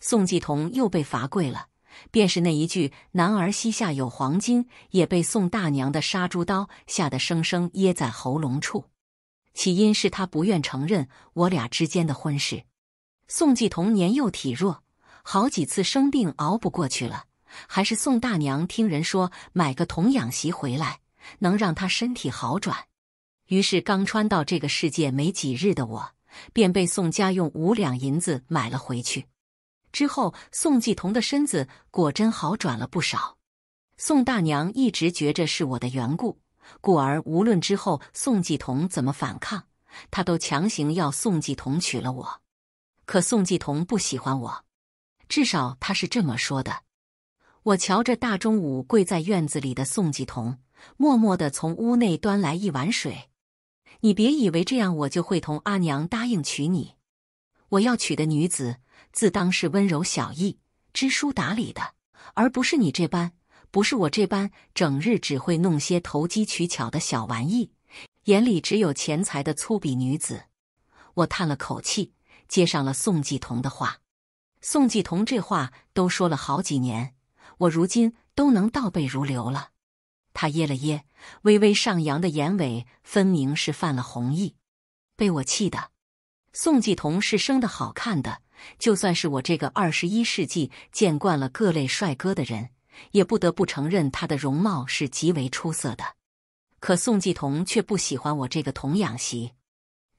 宋继同又被罚跪了，便是那一句“男儿膝下有黄金”，也被宋大娘的杀猪刀吓得生生噎在喉咙处。起因是他不愿承认我俩之间的婚事。宋继同年幼体弱，好几次生病熬不过去了，还是宋大娘听人说买个童养媳回来能让他身体好转，于是刚穿到这个世界没几日的我，便被宋家用五两银子买了回去。之后，宋继同的身子果真好转了不少。宋大娘一直觉着是我的缘故，故而无论之后宋继同怎么反抗，她都强行要宋继同娶了我。可宋继同不喜欢我，至少他是这么说的。我瞧着大中午跪在院子里的宋继同，默默地从屋内端来一碗水。你别以为这样我就会同阿娘答应娶你。我要娶的女子。自当是温柔小意、知书达理的，而不是你这般，不是我这般，整日只会弄些投机取巧的小玩意，眼里只有钱财的粗鄙女子。我叹了口气，接上了宋继同的话。宋继同这话都说了好几年，我如今都能倒背如流了。他噎了噎，微微上扬的眼尾分明是犯了红意，被我气的。宋继同是生的好看的。就算是我这个二十一世纪见惯了各类帅哥的人，也不得不承认他的容貌是极为出色的。可宋继同却不喜欢我这个童养媳。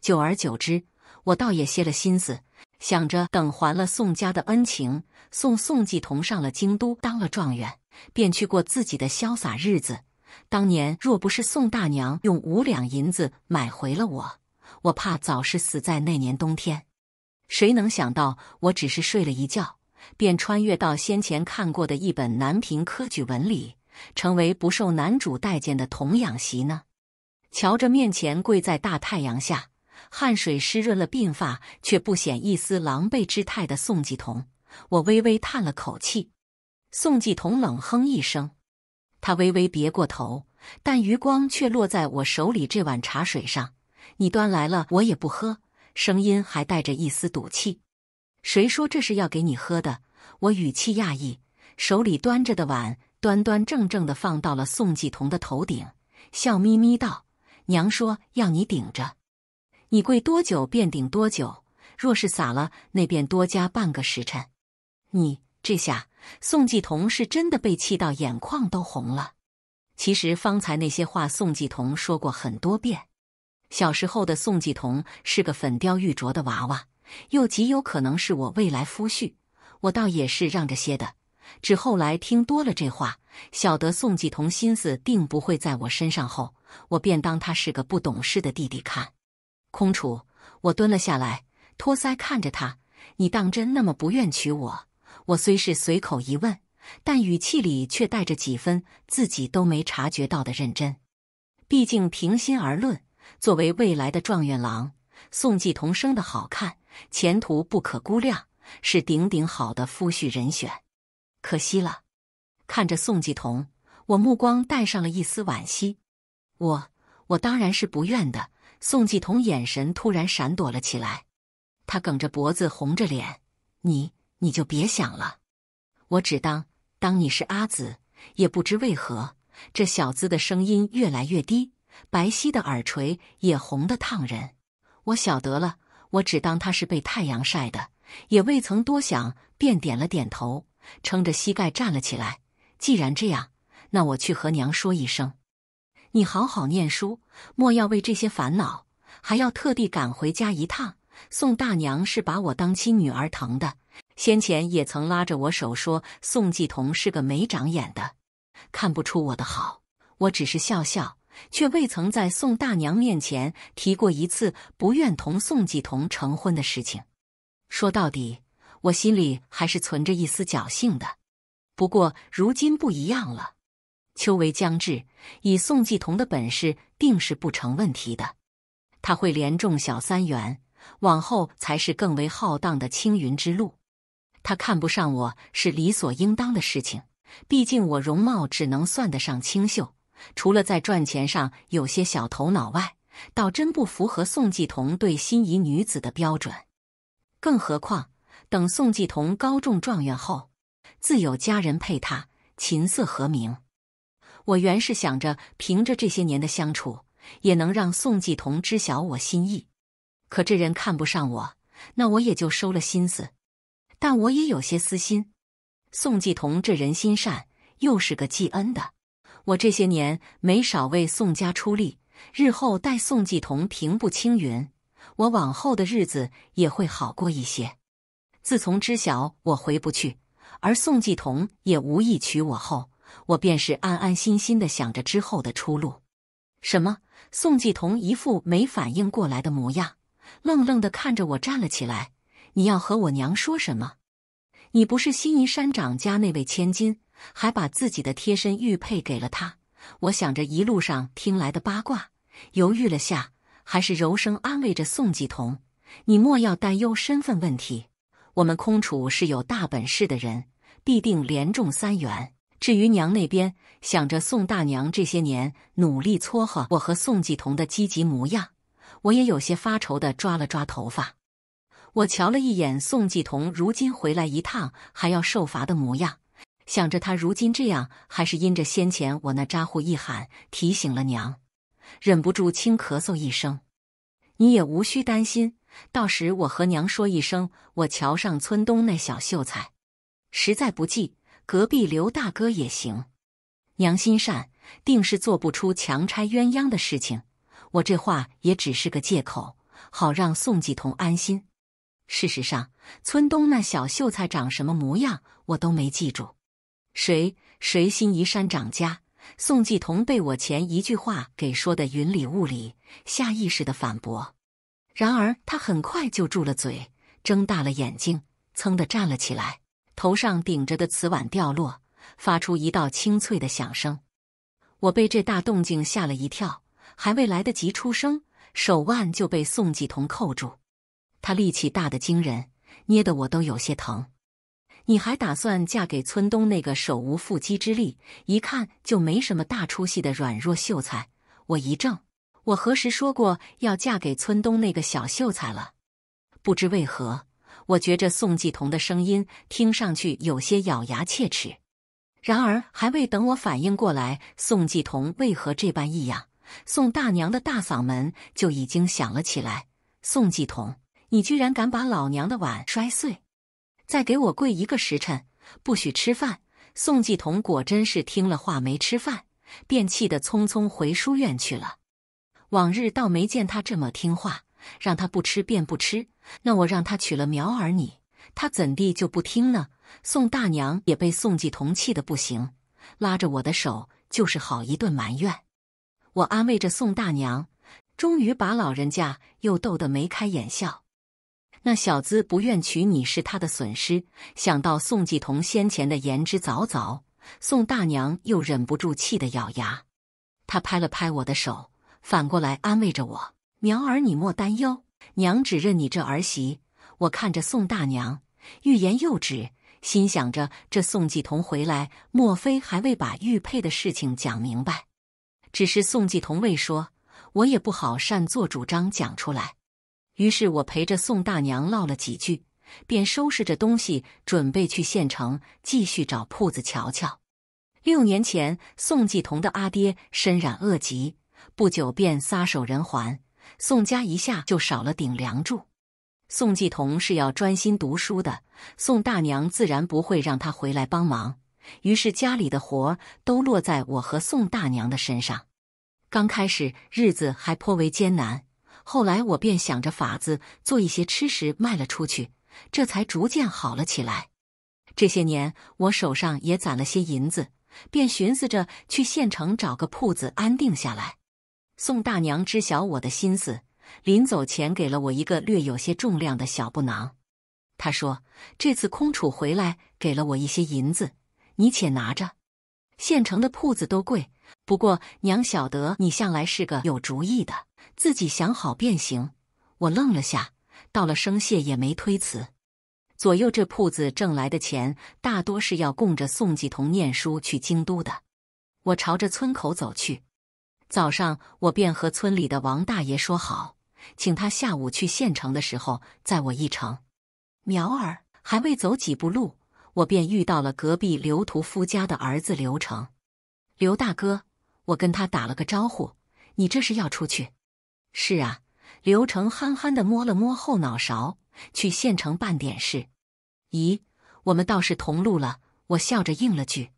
久而久之，我倒也歇了心思，想着等还了宋家的恩情，送宋继同上了京都当了状元，便去过自己的潇洒日子。当年若不是宋大娘用五两银子买回了我，我怕早是死在那年冬天。谁能想到，我只是睡了一觉，便穿越到先前看过的一本南平科举文里，成为不受男主待见的童养媳呢？瞧着面前跪在大太阳下，汗水湿润了鬓发却不显一丝狼狈之态的宋继同，我微微叹了口气。宋继同冷哼一声，他微微别过头，但余光却落在我手里这碗茶水上。你端来了，我也不喝。声音还带着一丝赌气，谁说这是要给你喝的？我语气讶异，手里端着的碗端端正正的放到了宋继同的头顶，笑眯眯道：“娘说要你顶着，你跪多久便顶多久，若是洒了，那便多加半个时辰。”你这下，宋继同是真的被气到眼眶都红了。其实方才那些话，宋继同说过很多遍。小时候的宋继同是个粉雕玉琢的娃娃，又极有可能是我未来夫婿，我倒也是让着些的。只后来听多了这话，晓得宋继同心思定不会在我身上后，我便当他是个不懂事的弟弟看。空楚，我蹲了下来，托腮看着他：“你当真那么不愿娶我？”我虽是随口一问，但语气里却带着几分自己都没察觉到的认真。毕竟平心而论。作为未来的状元郎，宋继同生的好看，前途不可估量，是顶顶好的夫婿人选。可惜了，看着宋继同，我目光带上了一丝惋惜。我我当然是不愿的。宋继同眼神突然闪躲了起来，他梗着脖子，红着脸：“你你就别想了，我只当当你是阿紫。”也不知为何，这小子的声音越来越低。白皙的耳垂也红的烫人，我晓得了，我只当他是被太阳晒的，也未曾多想，便点了点头，撑着膝盖站了起来。既然这样，那我去和娘说一声。你好好念书，莫要为这些烦恼，还要特地赶回家一趟。宋大娘是把我当亲女儿疼的，先前也曾拉着我手说：“宋继同是个没长眼的，看不出我的好。”我只是笑笑。却未曾在宋大娘面前提过一次不愿同宋继同成婚的事情。说到底，我心里还是存着一丝侥幸的。不过如今不一样了。秋闱将至，以宋继同的本事，定是不成问题的。他会连中小三元，往后才是更为浩荡的青云之路。他看不上我是理所应当的事情，毕竟我容貌只能算得上清秀。除了在赚钱上有些小头脑外，倒真不符合宋继同对心仪女子的标准。更何况等宋继同高中状元后，自有佳人配他，琴瑟和鸣。我原是想着凭着这些年的相处，也能让宋继同知晓我心意。可这人看不上我，那我也就收了心思。但我也有些私心，宋继同这人心善，又是个记恩的。我这些年没少为宋家出力，日后待宋继同平步青云，我往后的日子也会好过一些。自从知晓我回不去，而宋继同也无意娶我后，我便是安安心心的想着之后的出路。什么？宋继同一副没反应过来的模样，愣愣的看着我站了起来。你要和我娘说什么？你不是心仪山长家那位千金？还把自己的贴身玉佩给了他。我想着一路上听来的八卦，犹豫了下，还是柔声安慰着宋继同：“你莫要担忧身份问题，我们空楚是有大本事的人，必定连中三元。至于娘那边，想着宋大娘这些年努力撮合我和宋继同的积极模样，我也有些发愁的抓了抓头发。我瞧了一眼宋继同，如今回来一趟还要受罚的模样。”想着他如今这样，还是因着先前我那咋呼一喊提醒了娘，忍不住轻咳嗽一声。你也无需担心，到时我和娘说一声，我瞧上村东那小秀才，实在不济，隔壁刘大哥也行。娘心善，定是做不出强拆鸳鸯的事情。我这话也只是个借口，好让宋继同安心。事实上，村东那小秀才长什么模样，我都没记住。谁谁心仪山长家？宋继同被我前一句话给说的云里雾里，下意识的反驳。然而他很快就住了嘴，睁大了眼睛，噌地站了起来，头上顶着的瓷碗掉落，发出一道清脆的响声。我被这大动静吓了一跳，还未来得及出声，手腕就被宋继同扣住。他力气大的惊人，捏得我都有些疼。你还打算嫁给村东那个手无缚鸡之力、一看就没什么大出息的软弱秀才？我一怔，我何时说过要嫁给村东那个小秀才了？不知为何，我觉着宋继同的声音听上去有些咬牙切齿。然而，还未等我反应过来，宋继同为何这般异样，宋大娘的大嗓门就已经响了起来：“宋继同，你居然敢把老娘的碗摔碎！”再给我跪一个时辰，不许吃饭。宋继同果真是听了话，没吃饭，便气得匆匆回书院去了。往日倒没见他这么听话，让他不吃便不吃。那我让他娶了苗儿，你他怎地就不听呢？宋大娘也被宋继同气得不行，拉着我的手就是好一顿埋怨。我安慰着宋大娘，终于把老人家又逗得眉开眼笑。那小子不愿娶你是他的损失。想到宋继同先前的言之凿凿，宋大娘又忍不住气得咬牙。她拍了拍我的手，反过来安慰着我：“苗儿，你莫担忧，娘只认你这儿媳。”我看着宋大娘，欲言又止，心想着这宋继同回来，莫非还未把玉佩的事情讲明白？只是宋继同未说，我也不好擅作主张讲出来。于是我陪着宋大娘唠了几句，便收拾着东西，准备去县城继续找铺子瞧瞧。六年前，宋继同的阿爹身染恶疾，不久便撒手人寰，宋家一下就少了顶梁柱。宋继同是要专心读书的，宋大娘自然不会让他回来帮忙，于是家里的活都落在我和宋大娘的身上。刚开始日子还颇为艰难。后来我便想着法子做一些吃食卖了出去，这才逐渐好了起来。这些年我手上也攒了些银子，便寻思着去县城找个铺子安定下来。宋大娘知晓我的心思，临走前给了我一个略有些重量的小布囊。她说：“这次空楚回来给了我一些银子，你且拿着。县城的铺子都贵，不过娘晓得你向来是个有主意的。”自己想好便行。我愣了下，到了声谢也没推辞。左右这铺子挣来的钱大多是要供着宋继同念书去京都的。我朝着村口走去。早上我便和村里的王大爷说好，请他下午去县城的时候载我一程。苗儿还未走几步路，我便遇到了隔壁刘屠夫家的儿子刘成。刘大哥，我跟他打了个招呼。你这是要出去？是啊，刘成憨憨的摸了摸后脑勺，去县城办点事。咦，我们倒是同路了。我笑着应了句，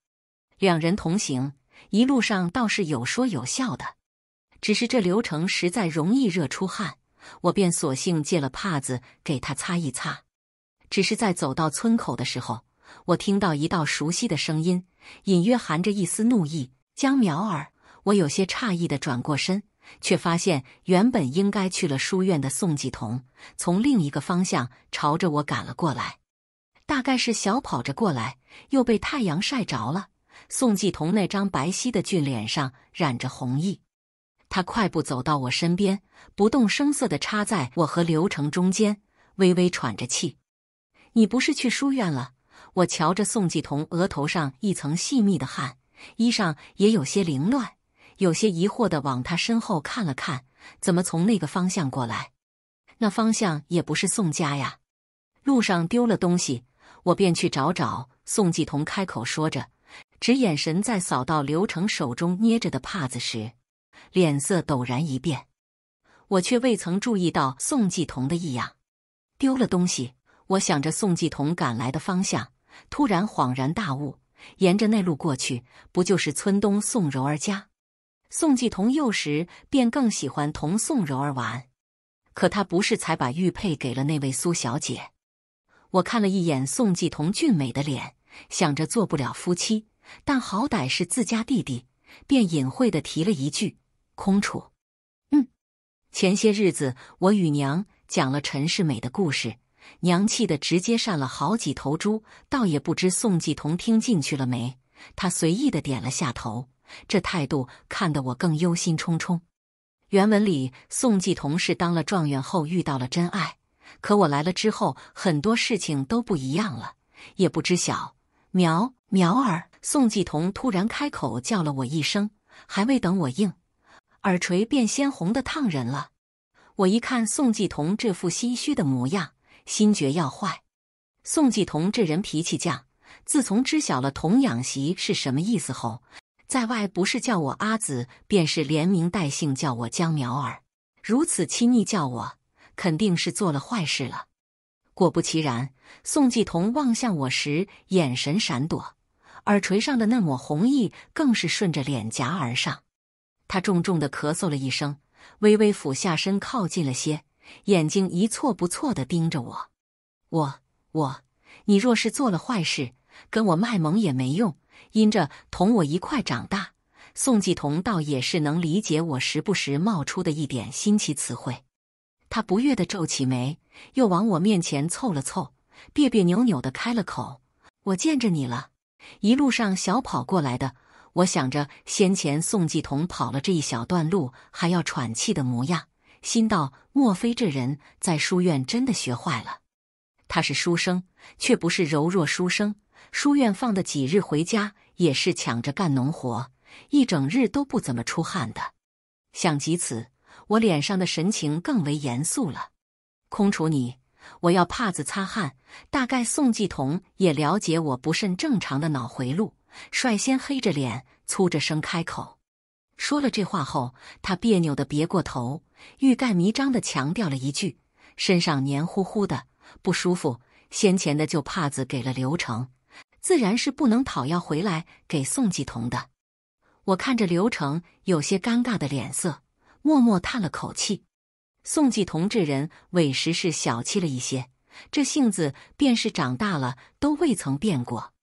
两人同行，一路上倒是有说有笑的。只是这刘成实在容易热出汗，我便索性借了帕子给他擦一擦。只是在走到村口的时候，我听到一道熟悉的声音，隐约含着一丝怒意：“江苗儿！”我有些诧异的转过身。却发现原本应该去了书院的宋继同，从另一个方向朝着我赶了过来，大概是小跑着过来，又被太阳晒着了。宋继同那张白皙的俊脸上染着红意，他快步走到我身边，不动声色地插在我和刘成中间，微微喘着气：“你不是去书院了？”我瞧着宋继同额头上一层细密的汗，衣裳也有些凌乱。有些疑惑的往他身后看了看，怎么从那个方向过来？那方向也不是宋家呀。路上丢了东西，我便去找找。宋继同开口说着，只眼神在扫到刘成手中捏着的帕子时，脸色陡然一变。我却未曾注意到宋继同的异样。丢了东西，我想着宋继同赶来的方向，突然恍然大悟：沿着那路过去，不就是村东宋柔儿家？宋继同幼时便更喜欢同宋柔儿玩，可他不是才把玉佩给了那位苏小姐？我看了一眼宋继同俊美的脸，想着做不了夫妻，但好歹是自家弟弟，便隐晦的提了一句：“空楚。”嗯，前些日子我与娘讲了陈世美的故事，娘气的直接扇了好几头猪，倒也不知宋继同听进去了没。他随意的点了下头。这态度看得我更忧心忡忡。原文里，宋继同是当了状元后遇到了真爱，可我来了之后，很多事情都不一样了，也不知晓。苗苗儿，宋继同突然开口叫了我一声，还未等我应，耳垂便鲜红的烫人了。我一看宋继同这副心虚的模样，心觉要坏。宋继同这人脾气犟，自从知晓了童养媳是什么意思后。在外不是叫我阿紫，便是连名带姓叫我江苗儿，如此亲昵叫我，肯定是做了坏事了。果不其然，宋继同望向我时眼神闪躲，耳垂上的那抹红意更是顺着脸颊而上。他重重的咳嗽了一声，微微俯下身靠近了些，眼睛一错不错的盯着我。我我，你若是做了坏事，跟我卖萌也没用。因着同我一块长大，宋继同倒也是能理解我时不时冒出的一点新奇词汇。他不悦地皱起眉，又往我面前凑了凑，别别扭扭地开了口：“我见着你了，一路上小跑过来的。”我想着先前宋继同跑了这一小段路还要喘气的模样，心道：莫非这人在书院真的学坏了？他是书生，却不是柔弱书生。书院放的几日回家，也是抢着干农活，一整日都不怎么出汗的。想及此，我脸上的神情更为严肃了。空楚，你我要帕子擦汗。大概宋继同也了解我不甚正常的脑回路，率先黑着脸、粗着声开口。说了这话后，他别扭的别过头，欲盖弥彰的强调了一句：“身上黏糊糊的，不舒服。”先前的旧帕子给了刘成。自然是不能讨要回来给宋继同的。我看着刘成有些尴尬的脸色，默默叹了口气。宋继同这人委实是小气了一些，这性子便是长大了都未曾变过。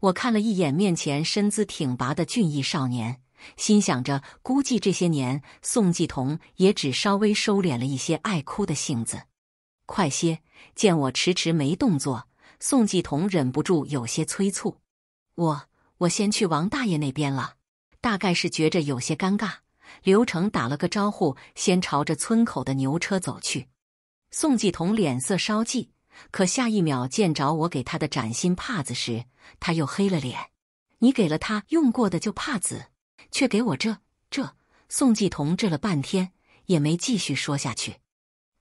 我看了一眼面前身姿挺拔的俊逸少年，心想着，估计这些年宋继同也只稍微收敛了一些爱哭的性子。快些，见我迟迟没动作。宋继同忍不住有些催促我，我先去王大爷那边了。大概是觉着有些尴尬，刘成打了个招呼，先朝着村口的牛车走去。宋继同脸色稍霁，可下一秒见着我给他的崭新帕子时，他又黑了脸。你给了他用过的旧帕子，却给我这这……宋继同这了半天也没继续说下去。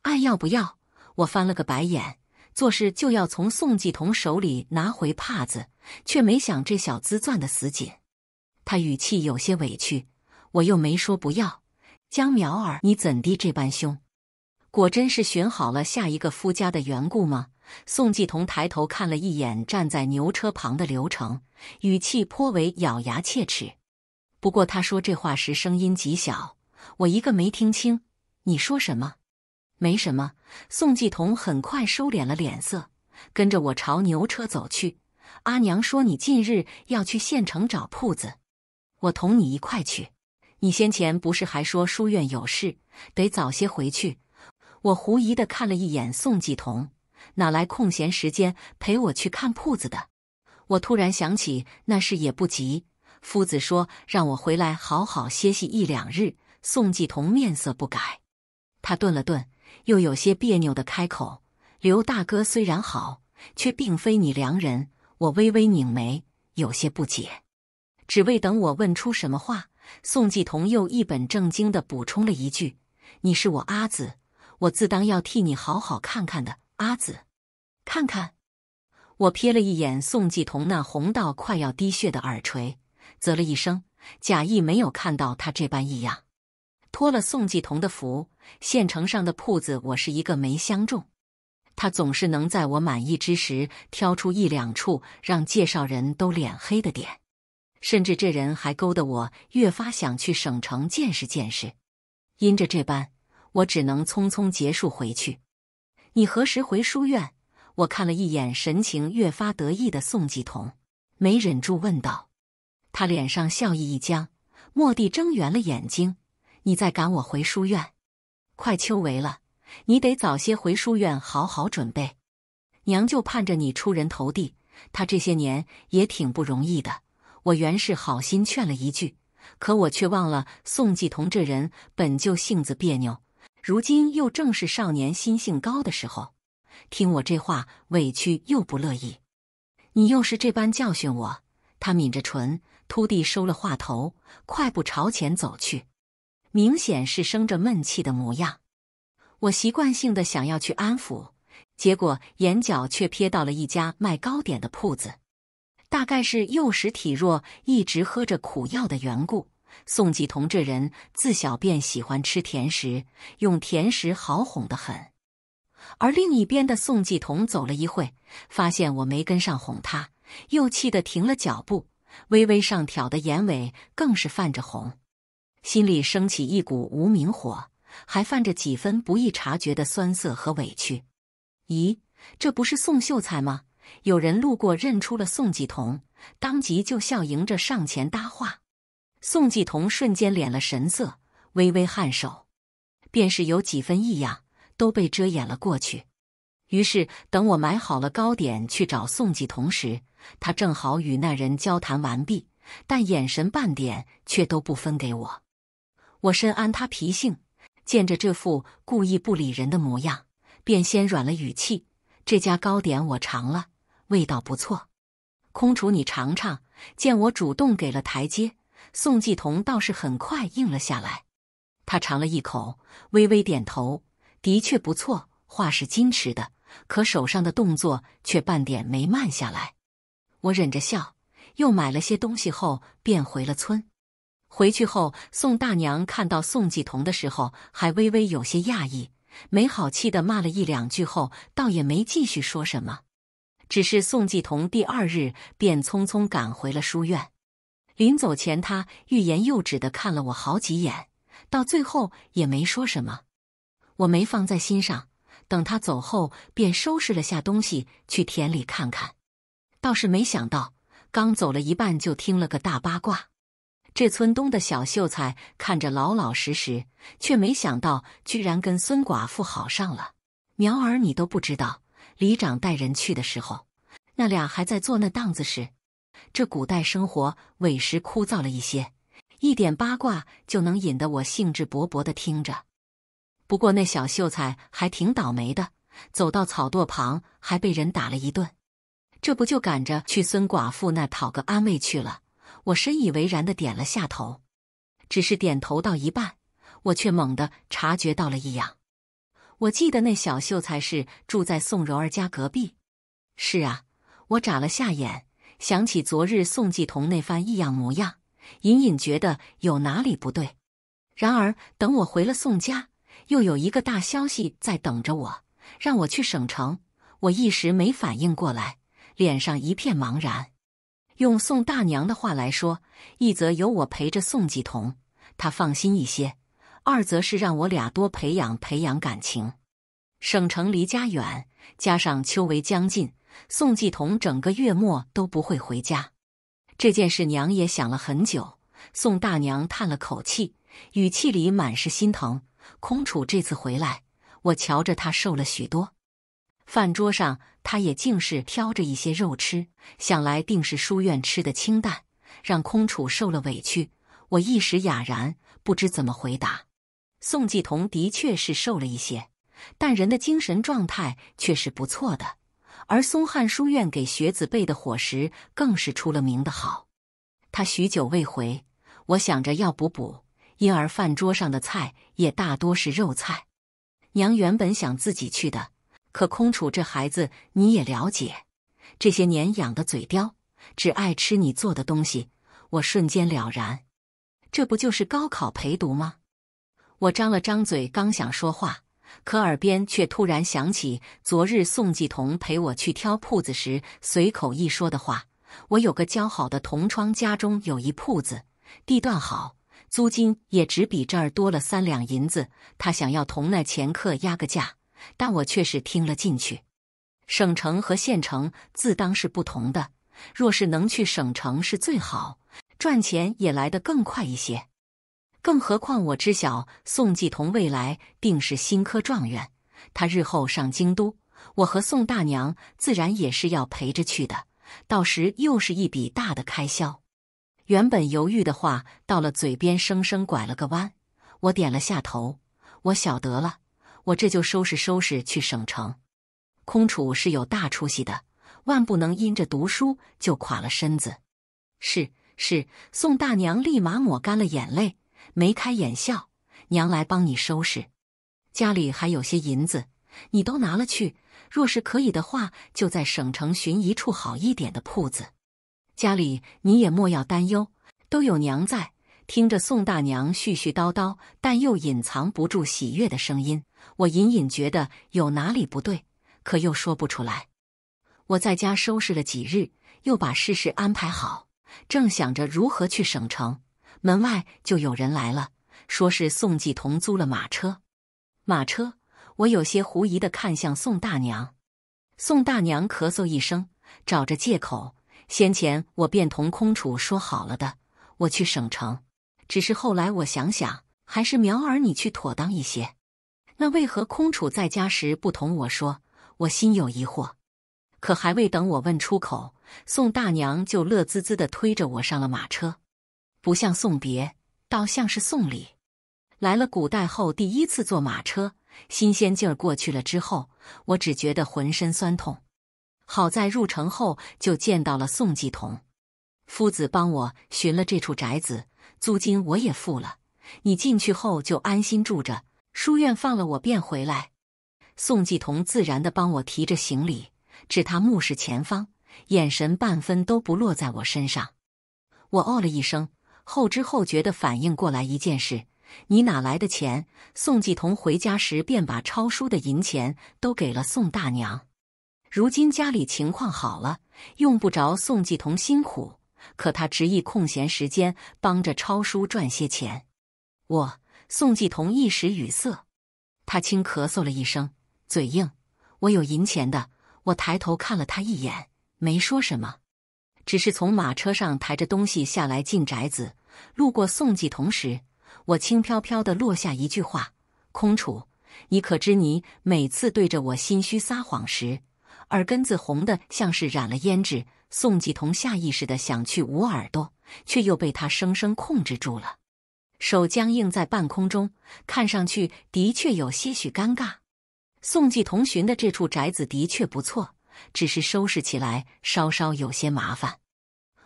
爱要不要？我翻了个白眼。做事就要从宋继同手里拿回帕子，却没想这小子攥得死紧。他语气有些委屈：“我又没说不要江苗儿，你怎地这般凶？果真是寻好了下一个夫家的缘故吗？”宋继同抬头看了一眼站在牛车旁的刘成，语气颇为咬牙切齿。不过他说这话时声音极小，我一个没听清，你说什么？没什么，宋继同很快收敛了脸色，跟着我朝牛车走去。阿娘说：“你近日要去县城找铺子，我同你一块去。”你先前不是还说书院有事，得早些回去？我狐疑的看了一眼宋继同，哪来空闲时间陪我去看铺子的？我突然想起那事也不急，夫子说让我回来好好歇息一两日。宋继同面色不改，他顿了顿。又有些别扭的开口：“刘大哥虽然好，却并非你良人。”我微微拧眉，有些不解。只为等我问出什么话，宋继同又一本正经的补充了一句：“你是我阿紫，我自当要替你好好看看的，阿紫，看看。”我瞥了一眼宋继同那红到快要滴血的耳垂，啧了一声，假意没有看到他这般异样。托了宋继同的福。县城上的铺子，我是一个没相中。他总是能在我满意之时，挑出一两处让介绍人都脸黑的点，甚至这人还勾得我越发想去省城见识见识。因着这般，我只能匆匆结束回去。你何时回书院？我看了一眼，神情越发得意的宋继同，没忍住问道。他脸上笑意一僵，蓦地睁圆了眼睛：“你在赶我回书院？”快秋闱了，你得早些回书院好好准备。娘就盼着你出人头地，她这些年也挺不容易的。我原是好心劝了一句，可我却忘了宋继同这人本就性子别扭，如今又正是少年心性高的时候。听我这话，委屈又不乐意。你又是这般教训我，他抿着唇，突地收了话头，快步朝前走去。明显是生着闷气的模样，我习惯性的想要去安抚，结果眼角却瞥到了一家卖糕点的铺子。大概是幼时体弱，一直喝着苦药的缘故，宋继同这人自小便喜欢吃甜食，用甜食好哄的很。而另一边的宋继同走了一会，发现我没跟上，哄他又气得停了脚步，微微上挑的眼尾更是泛着红。心里升起一股无名火，还泛着几分不易察觉的酸涩和委屈。咦，这不是宋秀才吗？有人路过认出了宋继同，当即就笑迎着上前搭话。宋继同瞬间敛了神色，微微颔首，便是有几分异样都被遮掩了过去。于是，等我买好了糕点去找宋继同时，他正好与那人交谈完毕，但眼神半点却都不分给我。我深谙他脾性，见着这副故意不理人的模样，便先软了语气。这家糕点我尝了，味道不错。空厨，你尝尝。见我主动给了台阶，宋继同倒是很快应了下来。他尝了一口，微微点头，的确不错。话是矜持的，可手上的动作却半点没慢下来。我忍着笑，又买了些东西后，便回了村。回去后，宋大娘看到宋继同的时候，还微微有些讶异，没好气的骂了一两句后，倒也没继续说什么。只是宋继同第二日便匆匆赶回了书院，临走前，他欲言又止的看了我好几眼，到最后也没说什么。我没放在心上，等他走后，便收拾了下东西去田里看看。倒是没想到，刚走了一半，就听了个大八卦。这村东的小秀才看着老老实实，却没想到居然跟孙寡妇好上了。苗儿，你都不知道，李长带人去的时候，那俩还在做那档子事。这古代生活委实枯燥了一些，一点八卦就能引得我兴致勃勃的听着。不过那小秀才还挺倒霉的，走到草垛旁还被人打了一顿，这不就赶着去孙寡妇那讨个安慰去了。我深以为然的点了下头，只是点头到一半，我却猛地察觉到了异样。我记得那小秀才是住在宋柔儿家隔壁。是啊，我眨了下眼，想起昨日宋继同那番异样模样，隐隐觉得有哪里不对。然而等我回了宋家，又有一个大消息在等着我，让我去省城。我一时没反应过来，脸上一片茫然。用宋大娘的话来说，一则有我陪着宋继同，他放心一些；二则是让我俩多培养培养感情。省城离家远，加上秋闱将近，宋继同整个月末都不会回家。这件事娘也想了很久。宋大娘叹了口气，语气里满是心疼。空楚这次回来，我瞧着他瘦了许多。饭桌上。他也竟是挑着一些肉吃，想来定是书院吃的清淡，让空楚受了委屈。我一时哑然，不知怎么回答。宋继同的确是瘦了一些，但人的精神状态却是不错的。而松汉书院给学子备的伙食更是出了名的好。他许久未回，我想着要补补，因而饭桌上的菜也大多是肉菜。娘原本想自己去的。可空楚这孩子你也了解，这些年养的嘴刁，只爱吃你做的东西。我瞬间了然，这不就是高考陪读吗？我张了张嘴，刚想说话，可耳边却突然想起昨日宋继同陪我去挑铺子时随口一说的话：“我有个交好的同窗，家中有一铺子，地段好，租金也只比这儿多了三两银子。他想要同那前客压个价。”但我却是听了进去。省城和县城自当是不同的，若是能去省城是最好，赚钱也来得更快一些。更何况我知晓宋继同未来定是新科状元，他日后上京都，我和宋大娘自然也是要陪着去的，到时又是一笔大的开销。原本犹豫的话到了嘴边，生生拐了个弯。我点了下头，我晓得了。我这就收拾收拾去省城。空楚是有大出息的，万不能因着读书就垮了身子。是是，宋大娘立马抹干了眼泪，眉开眼笑。娘来帮你收拾，家里还有些银子，你都拿了去。若是可以的话，就在省城寻一处好一点的铺子。家里你也莫要担忧，都有娘在。听着宋大娘絮絮叨叨，但又隐藏不住喜悦的声音，我隐隐觉得有哪里不对，可又说不出来。我在家收拾了几日，又把事事安排好，正想着如何去省城，门外就有人来了，说是宋继同租了马车。马车，我有些狐疑的看向宋大娘。宋大娘咳嗽一声，找着借口，先前我便同空楚说好了的，我去省城。只是后来我想想，还是苗儿你去妥当一些。那为何空楚在家时不同我说？我心有疑惑。可还未等我问出口，宋大娘就乐滋滋地推着我上了马车，不像送别，倒像是送礼。来了古代后第一次坐马车，新鲜劲儿过去了之后，我只觉得浑身酸痛。好在入城后就见到了宋继同，夫子帮我寻了这处宅子。租金我也付了，你进去后就安心住着。书院放了我便回来。宋继同自然的帮我提着行李，指他目视前方，眼神半分都不落在我身上。我哦了一声，后知后觉的反应过来一件事：你哪来的钱？宋继同回家时便把抄书的银钱都给了宋大娘，如今家里情况好了，用不着宋继同辛苦。可他执意空闲时间帮着抄书赚些钱，我宋继同一时语塞。他轻咳嗽了一声，嘴硬：“我有银钱的。”我抬头看了他一眼，没说什么，只是从马车上抬着东西下来进宅子。路过宋继同时，我轻飘飘的落下一句话：“空楚，你可知你每次对着我心虚撒谎时，耳根子红的像是染了胭脂？”宋继同下意识的想去捂耳朵，却又被他生生控制住了，手僵硬在半空中，看上去的确有些许尴尬。宋继同寻的这处宅子的确不错，只是收拾起来稍稍有些麻烦。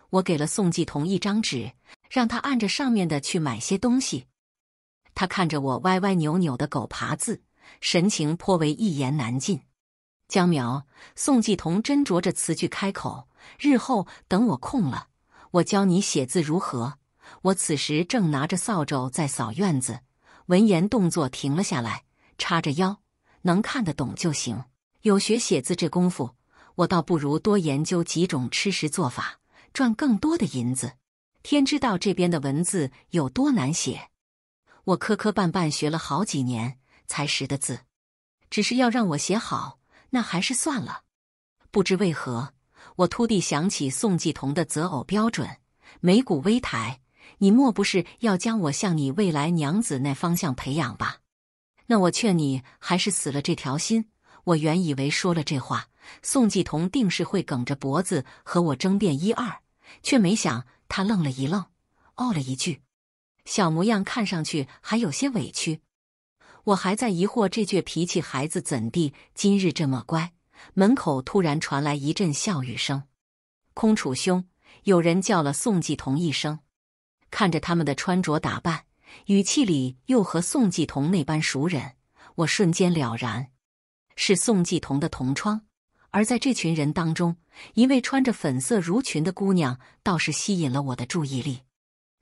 我给了宋继同一张纸，让他按着上面的去买些东西。他看着我歪歪扭扭的狗爬字，神情颇为一言难尽。江苗，宋继同斟酌着词句开口。日后等我空了，我教你写字如何？我此时正拿着扫帚在扫院子。闻言，动作停了下来，叉着腰，能看得懂就行。有学写字这功夫，我倒不如多研究几种吃食做法，赚更多的银子。天知道这边的文字有多难写，我磕磕绊绊学了好几年才识的字，只是要让我写好，那还是算了。不知为何。我突地想起宋继同的择偶标准，眉骨微抬。你莫不是要将我向你未来娘子那方向培养吧？那我劝你还是死了这条心。我原以为说了这话，宋继同定是会梗着脖子和我争辩一二，却没想他愣了一愣，哦了一句。小模样看上去还有些委屈。我还在疑惑这倔脾气孩子怎地今日这么乖。门口突然传来一阵笑语声，空楚兄，有人叫了宋继同一声。看着他们的穿着打扮，语气里又和宋继同那般熟人，我瞬间了然，是宋继同的同窗。而在这群人当中，一位穿着粉色襦裙的姑娘倒是吸引了我的注意力。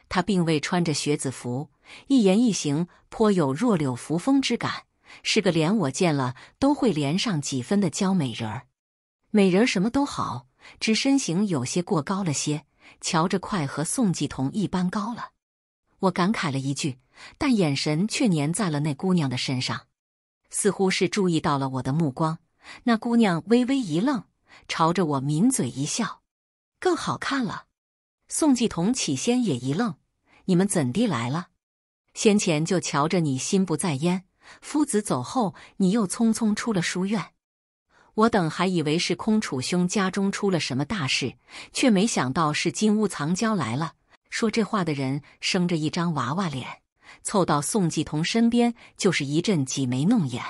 她并未穿着学子服，一言一行颇有弱柳扶风之感。是个连我见了都会连上几分的娇美人儿，美人儿什么都好，只身形有些过高了些，瞧着快和宋继同一般高了。我感慨了一句，但眼神却粘在了那姑娘的身上，似乎是注意到了我的目光。那姑娘微微一愣，朝着我抿嘴一笑，更好看了。宋继同起先也一愣：“你们怎地来了？先前就瞧着你心不在焉。”夫子走后，你又匆匆出了书院，我等还以为是空楚兄家中出了什么大事，却没想到是金屋藏娇来了。说这话的人生着一张娃娃脸，凑到宋继同身边就是一阵挤眉弄眼。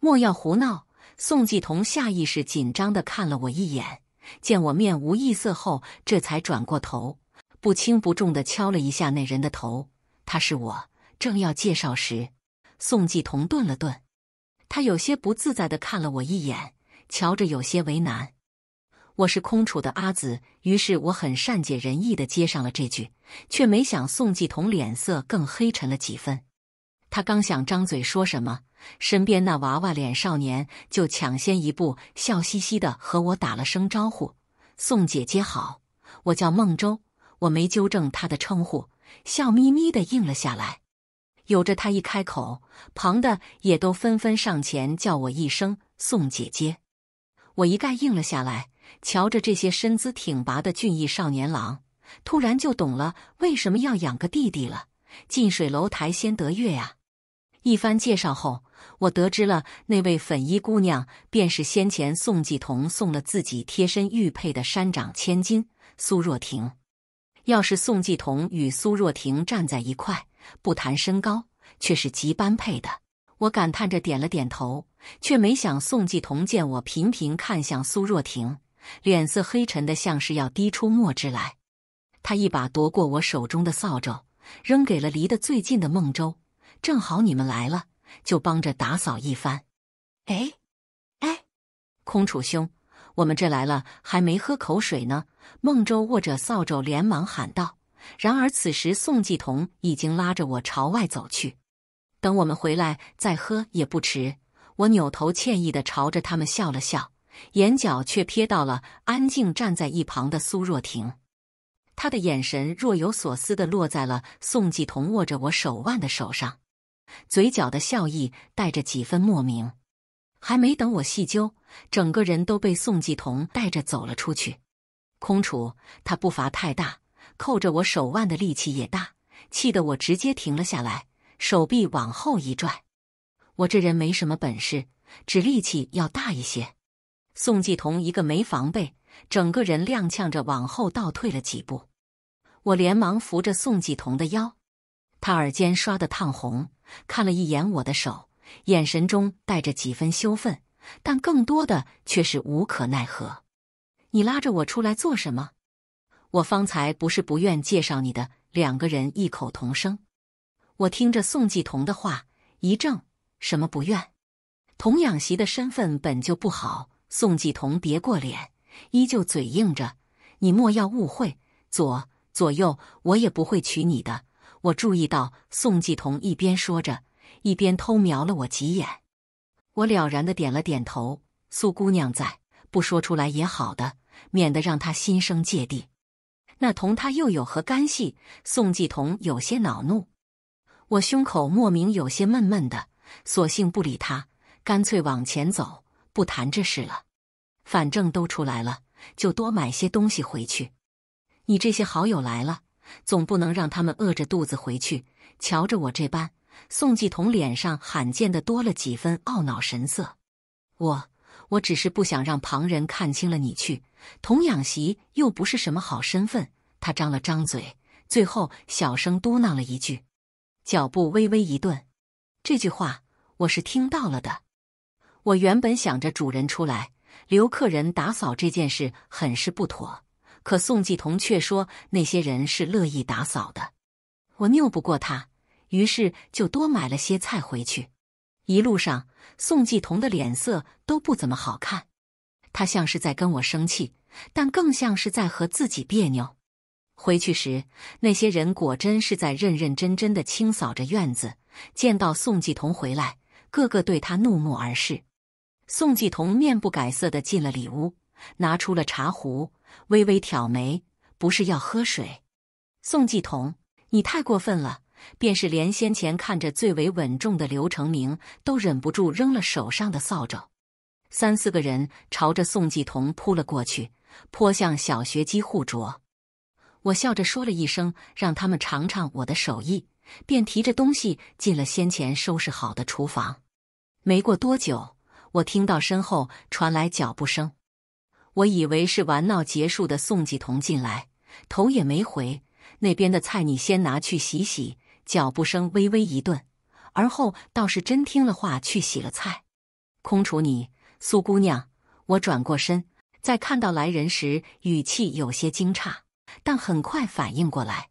莫要胡闹！宋继同下意识紧张的看了我一眼，见我面无异色后，这才转过头，不轻不重的敲了一下那人的头。他是我，正要介绍时。宋继同顿了顿，他有些不自在的看了我一眼，瞧着有些为难。我是空处的阿紫，于是我很善解人意的接上了这句，却没想宋继同脸色更黑沉了几分。他刚想张嘴说什么，身边那娃娃脸少年就抢先一步，笑嘻嘻的和我打了声招呼：“宋姐姐好，我叫孟舟。”我没纠正他的称呼，笑眯眯的应了下来。有着他一开口，旁的也都纷纷上前叫我一声“宋姐姐”，我一概应了下来。瞧着这些身姿挺拔的俊逸少年郎，突然就懂了为什么要养个弟弟了。近水楼台先得月呀！一番介绍后，我得知了那位粉衣姑娘便是先前宋继同送了自己贴身玉佩的山长千金苏若婷。要是宋继同与苏若婷站在一块。不谈身高，却是极般配的。我感叹着，点了点头，却没想宋继同见我频频看向苏若婷，脸色黑沉的像是要滴出墨汁来。他一把夺过我手中的扫帚，扔给了离得最近的孟州，正好你们来了，就帮着打扫一番。”哎，哎，空楚兄，我们这来了，还没喝口水呢。孟州握着扫帚，连忙喊道。然而，此时宋继同已经拉着我朝外走去。等我们回来再喝也不迟。我扭头歉意地朝着他们笑了笑，眼角却瞥到了安静站在一旁的苏若婷，他的眼神若有所思地落在了宋继同握着我手腕的手上，嘴角的笑意带着几分莫名。还没等我细究，整个人都被宋继同带着走了出去。空处，他步伐太大。扣着我手腕的力气也大，气得我直接停了下来，手臂往后一拽。我这人没什么本事，只力气要大一些。宋继同一个没防备，整个人踉跄着往后倒退了几步。我连忙扶着宋继同的腰，他耳尖刷的烫红，看了一眼我的手，眼神中带着几分羞愤，但更多的却是无可奈何。你拉着我出来做什么？我方才不是不愿介绍你的，两个人异口同声。我听着宋继同的话一怔，什么不愿？童养媳的身份本就不好。宋继同别过脸，依旧嘴硬着。你莫要误会，左左右我也不会娶你的。我注意到宋继同一边说着，一边偷瞄了我几眼。我了然的点了点头。苏姑娘在不说出来也好的，免得让她心生芥蒂。那同他又有何干系？宋继同有些恼怒，我胸口莫名有些闷闷的，索性不理他，干脆往前走，不谈这事了。反正都出来了，就多买些东西回去。你这些好友来了，总不能让他们饿着肚子回去。瞧着我这般，宋继同脸上罕见的多了几分懊恼神色。我，我只是不想让旁人看清了你去。童养媳又不是什么好身份，他张了张嘴，最后小声嘟囔了一句，脚步微微一顿。这句话我是听到了的。我原本想着主人出来留客人打扫这件事很是不妥，可宋继同却说那些人是乐意打扫的，我拗不过他，于是就多买了些菜回去。一路上，宋继同的脸色都不怎么好看。他像是在跟我生气，但更像是在和自己别扭。回去时，那些人果真是在认认真真的清扫着院子。见到宋继同回来，个个对他怒目而视。宋继同面不改色的进了里屋，拿出了茶壶，微微挑眉：“不是要喝水？”宋继同，你太过分了！便是连先前看着最为稳重的刘成明，都忍不住扔了手上的扫帚。三四个人朝着宋继同扑了过去，颇像小学鸡互啄。我笑着说了一声，让他们尝尝我的手艺，便提着东西进了先前收拾好的厨房。没过多久，我听到身后传来脚步声，我以为是玩闹结束的宋继同进来，头也没回。那边的菜你先拿去洗洗。脚步声微微一顿，而后倒是真听了话去洗了菜。空厨，你。苏姑娘，我转过身，在看到来人时，语气有些惊诧，但很快反应过来，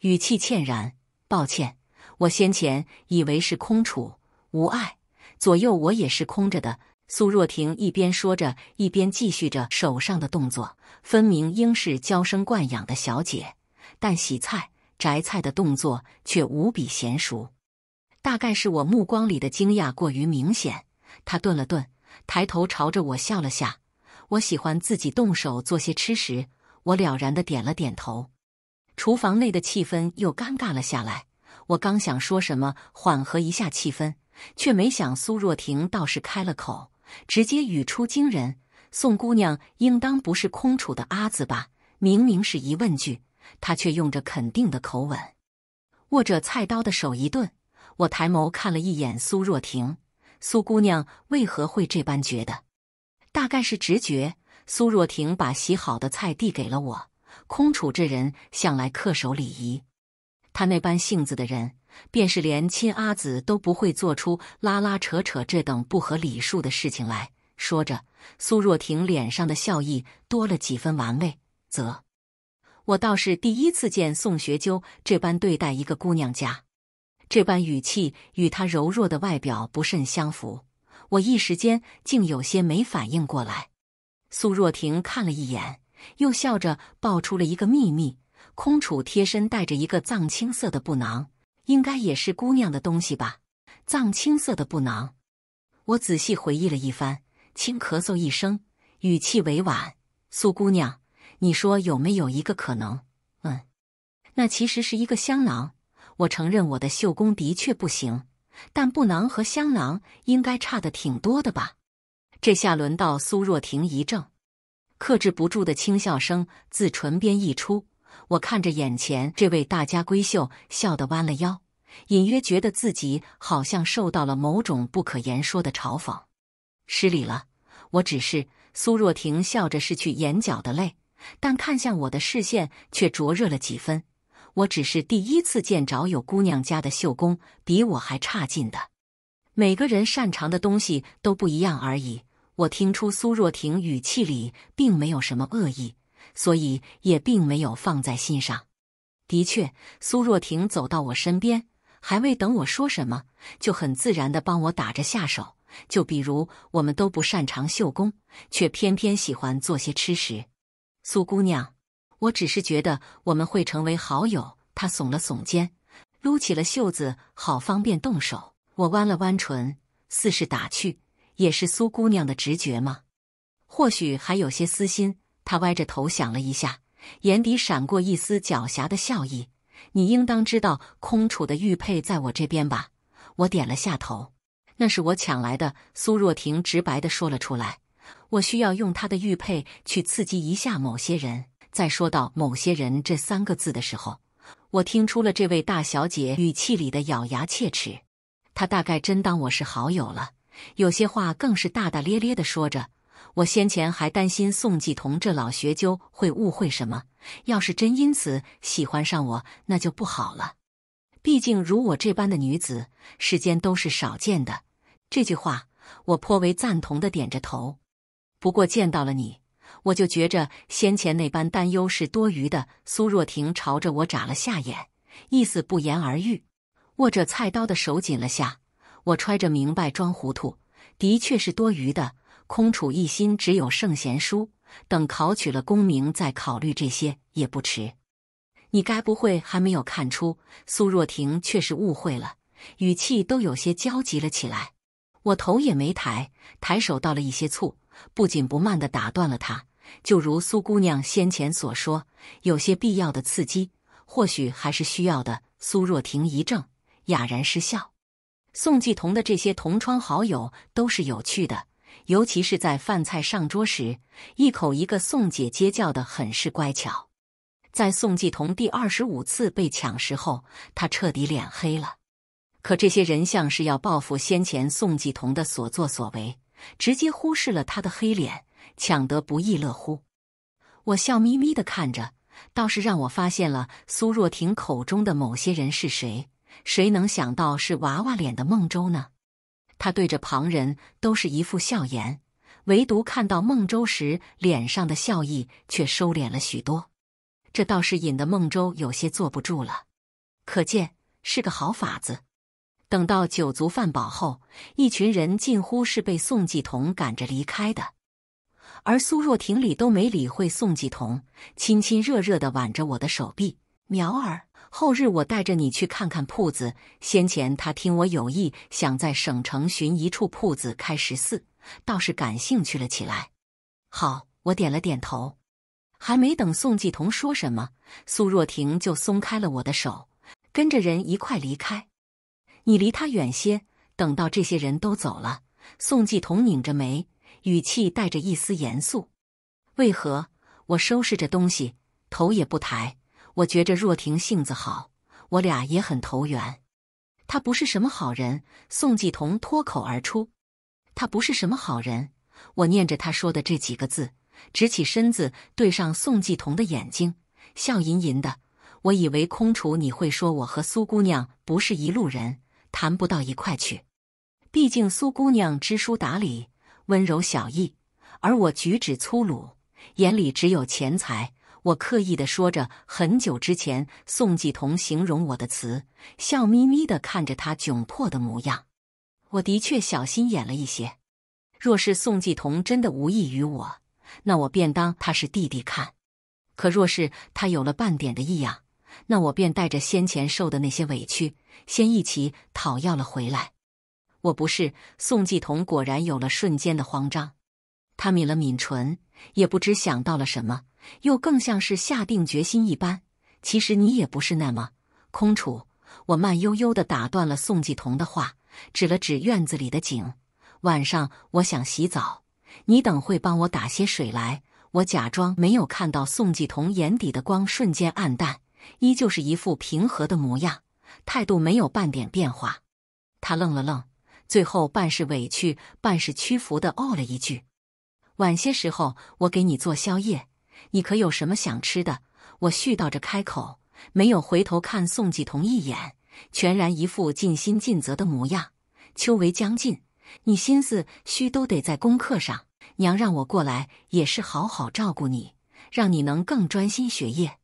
语气歉然：“抱歉，我先前以为是空处，无碍。左右我也是空着的。”苏若婷一边说着，一边继续着手上的动作，分明应是娇生惯养的小姐，但洗菜、摘菜的动作却无比娴熟。大概是我目光里的惊讶过于明显，她顿了顿。抬头朝着我笑了下，我喜欢自己动手做些吃食。我了然的点了点头。厨房内的气氛又尴尬了下来。我刚想说什么缓和一下气氛，却没想苏若婷倒是开了口，直接语出惊人：“宋姑娘应当不是空处的阿子吧？”明明是疑问句，她却用着肯定的口吻。握着菜刀的手一顿，我抬眸看了一眼苏若婷。苏姑娘为何会这般觉得？大概是直觉。苏若婷把洗好的菜递给了我。空楚这人向来恪守礼仪，他那般性子的人，便是连亲阿姊都不会做出拉拉扯扯这等不合礼数的事情来。说着，苏若婷脸上的笑意多了几分玩味。则，我倒是第一次见宋学究这般对待一个姑娘家。这般语气与他柔弱的外表不甚相符，我一时间竟有些没反应过来。苏若婷看了一眼，又笑着爆出了一个秘密：空楚贴身带着一个藏青色的布囊，应该也是姑娘的东西吧？藏青色的布囊，我仔细回忆了一番，轻咳嗽一声，语气委婉：“苏姑娘，你说有没有一个可能？嗯，那其实是一个香囊。”我承认我的绣工的确不行，但布囊和香囊应该差的挺多的吧？这下轮到苏若婷一怔，克制不住的轻笑声自唇边溢出。我看着眼前这位大家闺秀，笑得弯了腰，隐约觉得自己好像受到了某种不可言说的嘲讽。失礼了，我只是……苏若婷笑着拭去眼角的泪，但看向我的视线却灼热了几分。我只是第一次见着有姑娘家的绣工比我还差劲的，每个人擅长的东西都不一样而已。我听出苏若婷语气里并没有什么恶意，所以也并没有放在心上。的确，苏若婷走到我身边，还未等我说什么，就很自然的帮我打着下手。就比如我们都不擅长绣工，却偏偏喜欢做些吃食，苏姑娘。我只是觉得我们会成为好友。他耸了耸肩，撸起了袖子，好方便动手。我弯了弯唇，似是打趣，也是苏姑娘的直觉吗？或许还有些私心。他歪着头想了一下，眼底闪过一丝狡黠的笑意。你应当知道空楚的玉佩在我这边吧？我点了下头。那是我抢来的。苏若婷直白的说了出来。我需要用她的玉佩去刺激一下某些人。在说到“某些人”这三个字的时候，我听出了这位大小姐语气里的咬牙切齿。她大概真当我是好友了，有些话更是大大咧咧的说着。我先前还担心宋继同这老学究会误会什么，要是真因此喜欢上我，那就不好了。毕竟如我这般的女子，世间都是少见的。这句话我颇为赞同的点着头。不过见到了你。我就觉着先前那般担忧是多余的。苏若婷朝着我眨了下眼，意思不言而喻。握着菜刀的手紧了下。我揣着明白装糊涂，的确是多余的。空楚一心，只有圣贤书。等考取了功名，再考虑这些也不迟。你该不会还没有看出？苏若婷却是误会了，语气都有些焦急了起来。我头也没抬，抬手倒了一些醋，不紧不慢的打断了他。就如苏姑娘先前所说，有些必要的刺激，或许还是需要的。苏若婷一怔，哑然失笑。宋继同的这些同窗好友都是有趣的，尤其是在饭菜上桌时，一口一个“宋姐姐”叫的很是乖巧。在宋继同第二十五次被抢时候，他彻底脸黑了。可这些人像是要报复先前宋继同的所作所为，直接忽视了他的黑脸。抢得不亦乐乎，我笑眯眯的看着，倒是让我发现了苏若婷口中的某些人是谁。谁能想到是娃娃脸的孟州呢？他对着旁人都是一副笑颜，唯独看到孟州时，脸上的笑意却收敛了许多。这倒是引得孟州有些坐不住了。可见是个好法子。等到酒足饭饱后，一群人近乎是被宋继同赶着离开的。而苏若婷理都没理会宋继同，亲亲热热的挽着我的手臂。苗儿，后日我带着你去看看铺子。先前他听我有意想在省城寻一处铺子开十四，倒是感兴趣了起来。好，我点了点头。还没等宋继同说什么，苏若婷就松开了我的手，跟着人一块离开。你离他远些。等到这些人都走了，宋继同拧着眉。语气带着一丝严肃，为何？我收拾着东西，头也不抬。我觉着若婷性子好，我俩也很投缘。他不是什么好人。宋继同脱口而出：“他不是什么好人。”我念着他说的这几个字，直起身子，对上宋继同的眼睛，笑吟吟的。我以为空楚你会说我和苏姑娘不是一路人，谈不到一块去。毕竟苏姑娘知书达理。温柔小意，而我举止粗鲁，眼里只有钱财。我刻意地说着很久之前宋继同形容我的词，笑眯眯地看着他窘迫的模样。我的确小心眼了一些。若是宋继同真的无异于我，那我便当他是弟弟看；可若是他有了半点的异样，那我便带着先前受的那些委屈，先一起讨要了回来。我不是宋继同，果然有了瞬间的慌张。他抿了抿唇，也不知想到了什么，又更像是下定决心一般。其实你也不是那么空楚。我慢悠悠的打断了宋继同的话，指了指院子里的井。晚上我想洗澡，你等会帮我打些水来。我假装没有看到宋继同眼底的光，瞬间暗淡，依旧是一副平和的模样，态度没有半点变化。他愣了愣。最后半是委屈半是屈服的哦了一句，晚些时候我给你做宵夜，你可有什么想吃的？我絮叨着开口，没有回头看宋继同一眼，全然一副尽心尽责的模样。秋闱将近，你心思须都得在功课上。娘让我过来也是好好照顾你，让你能更专心学业。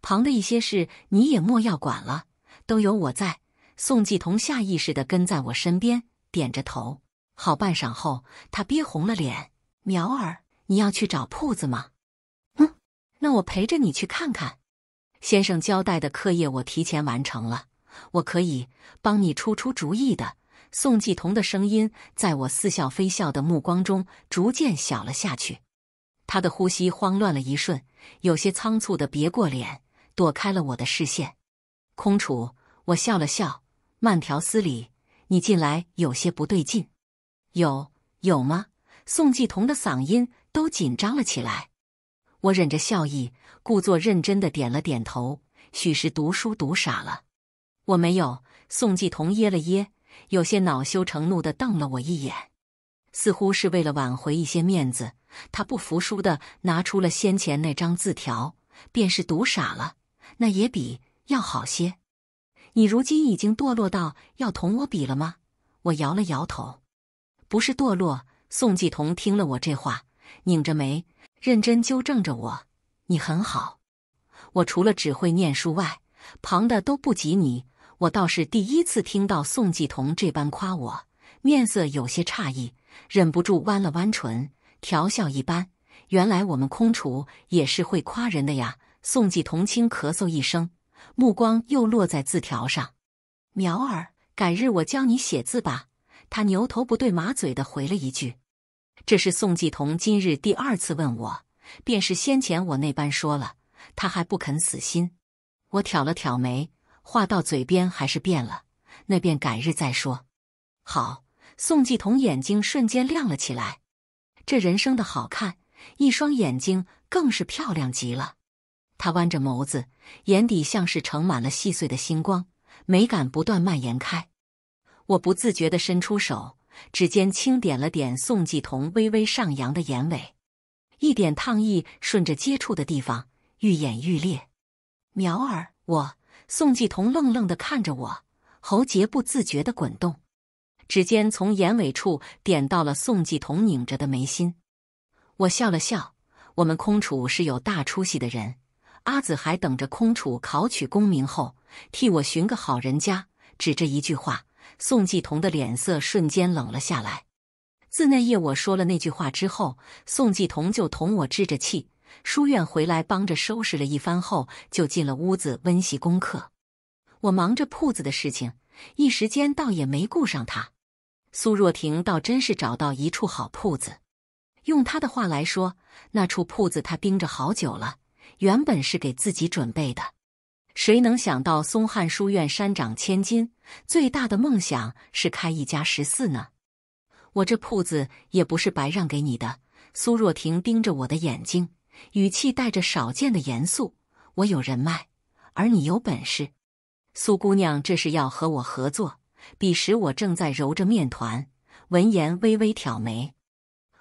旁的一些事你也莫要管了，都有我在。宋继同下意识的跟在我身边。点着头，好半晌后，他憋红了脸：“苗儿，你要去找铺子吗？”“嗯，那我陪着你去看看。”“先生交代的课业我提前完成了，我可以帮你出出主意的。”宋继同的声音在我似笑非笑的目光中逐渐小了下去。他的呼吸慌乱了一瞬，有些仓促的别过脸，躲开了我的视线。空楚，我笑了笑，慢条斯理。你近来有些不对劲，有有吗？宋继同的嗓音都紧张了起来。我忍着笑意，故作认真的点了点头。许是读书读傻了，我没有。宋继同噎了噎，有些恼羞成怒的瞪了我一眼，似乎是为了挽回一些面子，他不服输的拿出了先前那张字条，便是读傻了，那也比要好些。你如今已经堕落到要同我比了吗？我摇了摇头，不是堕落。宋继同听了我这话，拧着眉，认真纠正着我：“你很好，我除了只会念书外，旁的都不及你。”我倒是第一次听到宋继同这般夸我，面色有些诧异，忍不住弯了弯唇，调笑一般：“原来我们空厨也是会夸人的呀。”宋继同轻咳嗽一声。目光又落在字条上，苗儿，改日我教你写字吧。他牛头不对马嘴的回了一句：“这是宋继同今日第二次问我，便是先前我那般说了，他还不肯死心。”我挑了挑眉，话到嘴边还是变了，那便改日再说。好，宋继同眼睛瞬间亮了起来，这人生的好看，一双眼睛更是漂亮极了。他弯着眸子，眼底像是盛满了细碎的星光，美感不断蔓延开。我不自觉地伸出手，指尖轻点了点宋继同微微上扬的眼尾，一点烫意顺着接触的地方愈演愈烈。苗儿，我宋继同愣愣地看着我，喉结不自觉地滚动，指尖从眼尾处点到了宋继同拧着的眉心。我笑了笑，我们空楚是有大出息的人。阿紫还等着空楚考取功名后替我寻个好人家。指着一句话，宋继同的脸色瞬间冷了下来。自那夜我说了那句话之后，宋继同就同我置着气。书院回来帮着收拾了一番后，就进了屋子温习功课。我忙着铺子的事情，一时间倒也没顾上他。苏若婷倒真是找到一处好铺子，用他的话来说，那处铺子他盯着好久了。原本是给自己准备的，谁能想到松汉书院山长千金最大的梦想是开一家十四呢？我这铺子也不是白让给你的。苏若婷盯着我的眼睛，语气带着少见的严肃。我有人脉，而你有本事。苏姑娘，这是要和我合作？彼时我正在揉着面团，闻言微微挑眉。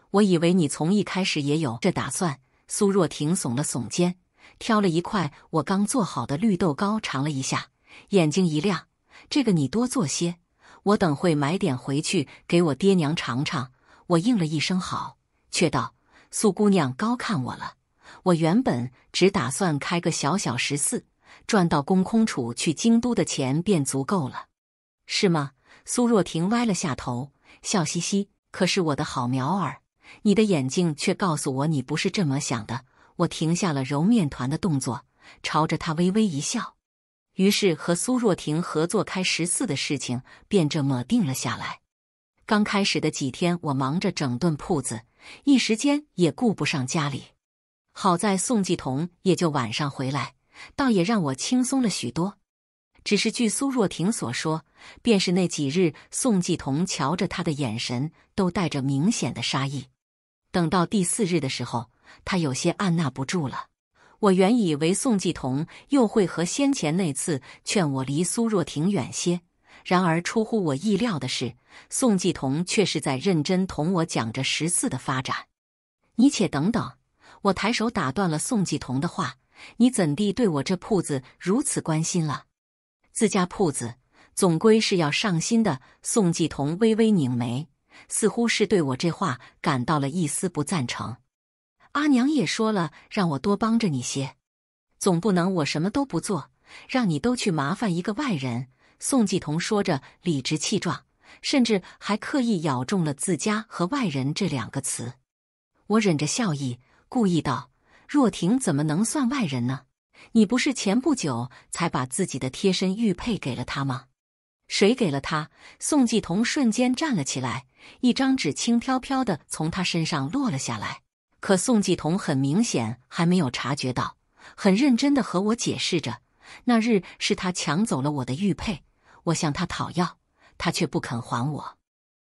我以为你从一开始也有这打算。苏若婷耸了耸肩。挑了一块我刚做好的绿豆糕，尝了一下，眼睛一亮：“这个你多做些，我等会买点回去给我爹娘尝尝。”我应了一声好，却道：“苏姑娘高看我了。我原本只打算开个小小食肆，赚到公空处去京都的钱便足够了，是吗？”苏若婷歪了下头，笑嘻嘻：“可是我的好苗儿，你的眼睛却告诉我你不是这么想的。”我停下了揉面团的动作，朝着他微微一笑。于是和苏若婷合作开十四的事情便这么定了下来。刚开始的几天，我忙着整顿铺子，一时间也顾不上家里。好在宋继同也就晚上回来，倒也让我轻松了许多。只是据苏若婷所说，便是那几日宋继同瞧着他的眼神都带着明显的杀意。等到第四日的时候。他有些按捺不住了。我原以为宋继同又会和先前那次劝我离苏若婷远些，然而出乎我意料的是，宋继同却是在认真同我讲着十四的发展。你且等等，我抬手打断了宋继同的话。你怎地对我这铺子如此关心了？自家铺子总归是要上心的。宋继同微微拧眉，似乎是对我这话感到了一丝不赞成。阿娘也说了，让我多帮着你些，总不能我什么都不做，让你都去麻烦一个外人。宋继同说着理直气壮，甚至还刻意咬中了自家和外人这两个词。我忍着笑意，故意道：“若婷怎么能算外人呢？你不是前不久才把自己的贴身玉佩给了他吗？”谁给了他？宋继同瞬间站了起来，一张纸轻飘飘的从他身上落了下来。可宋继同很明显还没有察觉到，很认真的和我解释着：那日是他抢走了我的玉佩，我向他讨要，他却不肯还我。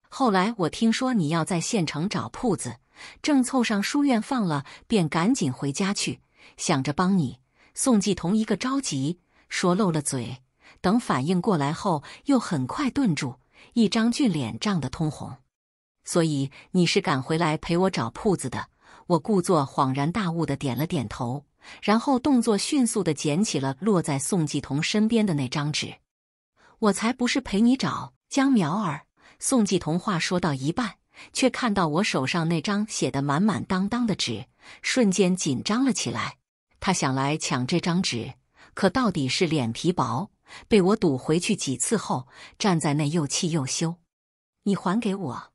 后来我听说你要在县城找铺子，正凑上书院放了，便赶紧回家去，想着帮你。宋继同一个着急，说漏了嘴。等反应过来后，又很快顿住，一张俊脸涨得通红。所以你是赶回来陪我找铺子的。我故作恍然大悟的点了点头，然后动作迅速的捡起了落在宋继同身边的那张纸。我才不是陪你找江苗儿！宋继同话说到一半，却看到我手上那张写的满满当当的纸，瞬间紧张了起来。他想来抢这张纸，可到底是脸皮薄，被我堵回去几次后，站在那又气又羞。你还给我，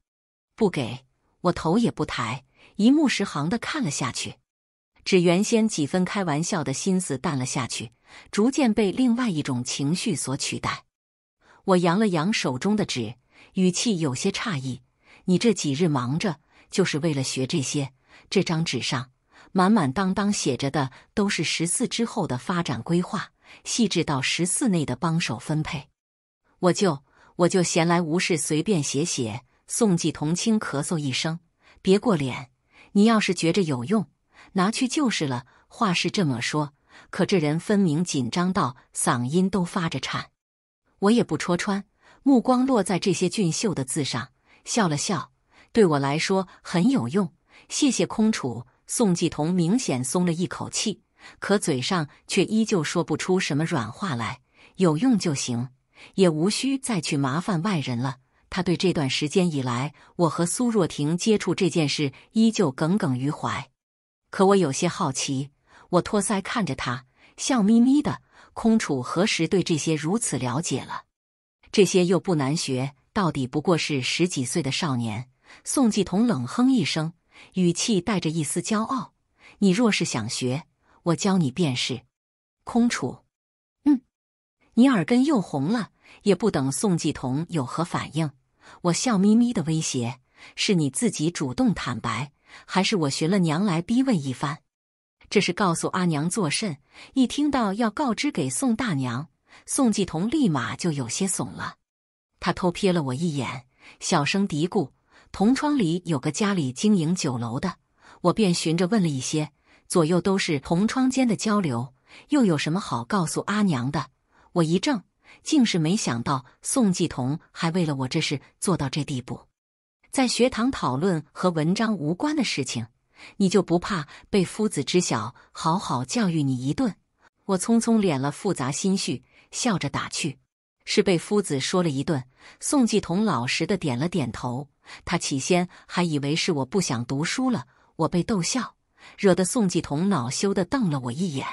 不给我头也不抬。一目十行的看了下去，只原先几分开玩笑的心思淡了下去，逐渐被另外一种情绪所取代。我扬了扬手中的纸，语气有些诧异：“你这几日忙着，就是为了学这些？这张纸上满满当当写着的，都是十四之后的发展规划，细致到十四内的帮手分配。我就我就闲来无事，随便写写。”宋季同清咳嗽一声，别过脸。你要是觉着有用，拿去就是了。话是这么说，可这人分明紧张到嗓音都发着颤。我也不戳穿，目光落在这些俊秀的字上，笑了笑。对我来说很有用，谢谢空楚。宋继同明显松了一口气，可嘴上却依旧说不出什么软话来。有用就行，也无需再去麻烦外人了。他对这段时间以来我和苏若婷接触这件事依旧耿耿于怀，可我有些好奇。我托腮看着他，笑眯眯的。空楚何时对这些如此了解了？这些又不难学，到底不过是十几岁的少年。宋继同冷哼一声，语气带着一丝骄傲：“你若是想学，我教你便是。”空楚，嗯，你耳根又红了，也不等宋继同有何反应。我笑眯眯地威胁：“是你自己主动坦白，还是我寻了娘来逼问一番？这是告诉阿娘作甚？”一听到要告知给宋大娘，宋继同立马就有些怂了。他偷瞥了我一眼，小声嘀咕：“同窗里有个家里经营酒楼的。”我便寻着问了一些，左右都是同窗间的交流，又有什么好告诉阿娘的？我一怔。竟是没想到宋继同还为了我这事做到这地步，在学堂讨论和文章无关的事情，你就不怕被夫子知晓，好好教育你一顿？我匆匆敛了复杂心绪，笑着打趣：“是被夫子说了一顿。”宋继同老实的点了点头。他起先还以为是我不想读书了，我被逗笑，惹得宋继同恼羞的瞪了我一眼。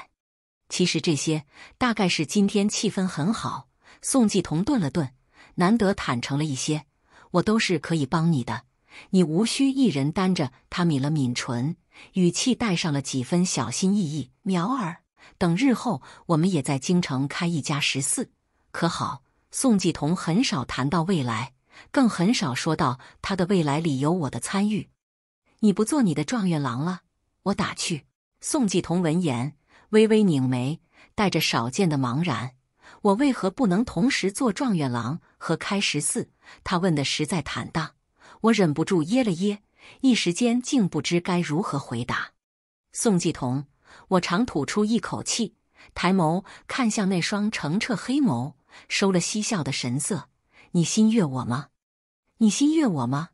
其实这些大概是今天气氛很好。宋继同顿了顿，难得坦诚了一些，我都是可以帮你的，你无需一人担着。他抿了抿唇，语气带上了几分小心翼翼。苗儿，等日后我们也在京城开一家十四，可好？宋继同很少谈到未来，更很少说到他的未来里有我的参与。你不做你的状元郎了？我打趣。宋继同闻言。微微拧眉，带着少见的茫然。我为何不能同时做状元郎和开十四？他问的实在坦荡，我忍不住噎了噎，一时间竟不知该如何回答。宋继同，我长吐出一口气，抬眸看向那双澄澈黑眸，收了嬉笑的神色。你心悦我吗？你心悦我吗？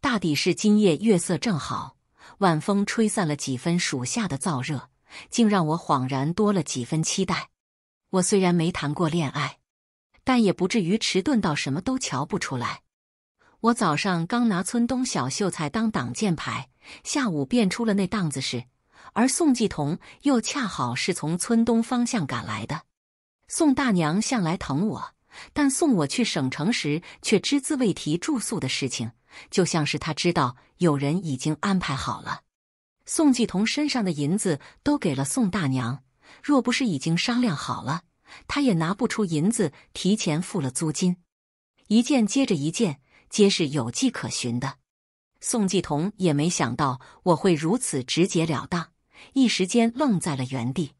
大抵是今夜月色正好，晚风吹散了几分暑夏的燥热。竟让我恍然多了几分期待。我虽然没谈过恋爱，但也不至于迟钝到什么都瞧不出来。我早上刚拿村东小秀才当挡箭牌，下午便出了那档子事，而宋继同又恰好是从村东方向赶来的。宋大娘向来疼我，但送我去省城时却只字未提住宿的事情，就像是他知道有人已经安排好了。宋继同身上的银子都给了宋大娘，若不是已经商量好了，他也拿不出银子提前付了租金。一件接着一件，皆是有迹可循的。宋继同也没想到我会如此直截了当，一时间愣在了原地。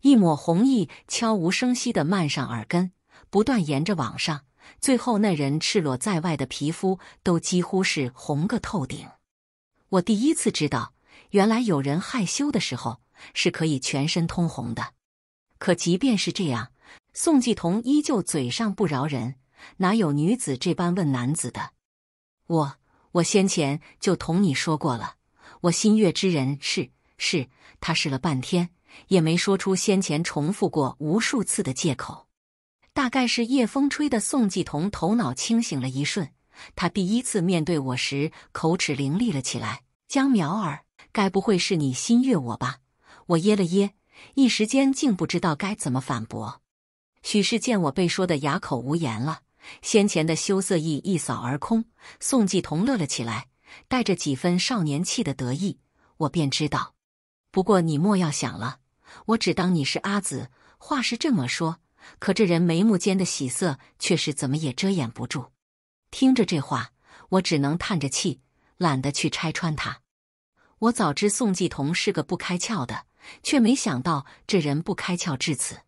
一抹红意悄无声息地漫上耳根，不断沿着往上，最后那人赤裸在外的皮肤都几乎是红个透顶。我第一次知道。原来有人害羞的时候是可以全身通红的，可即便是这样，宋继同依旧嘴上不饶人，哪有女子这般问男子的？我我先前就同你说过了，我心悦之人是是他，试了半天也没说出先前重复过无数次的借口。大概是夜风吹的宋继同头脑清醒了一瞬，他第一次面对我时口齿伶俐了起来，江苗儿。该不会是你心悦我吧？我噎了噎，一时间竟不知道该怎么反驳。许氏见我被说的哑口无言了，先前的羞涩意一扫而空，宋继同乐了起来，带着几分少年气的得意。我便知道，不过你莫要想了，我只当你是阿紫。话是这么说，可这人眉目间的喜色却是怎么也遮掩不住。听着这话，我只能叹着气，懒得去拆穿他。我早知宋继同是个不开窍的，却没想到这人不开窍至此，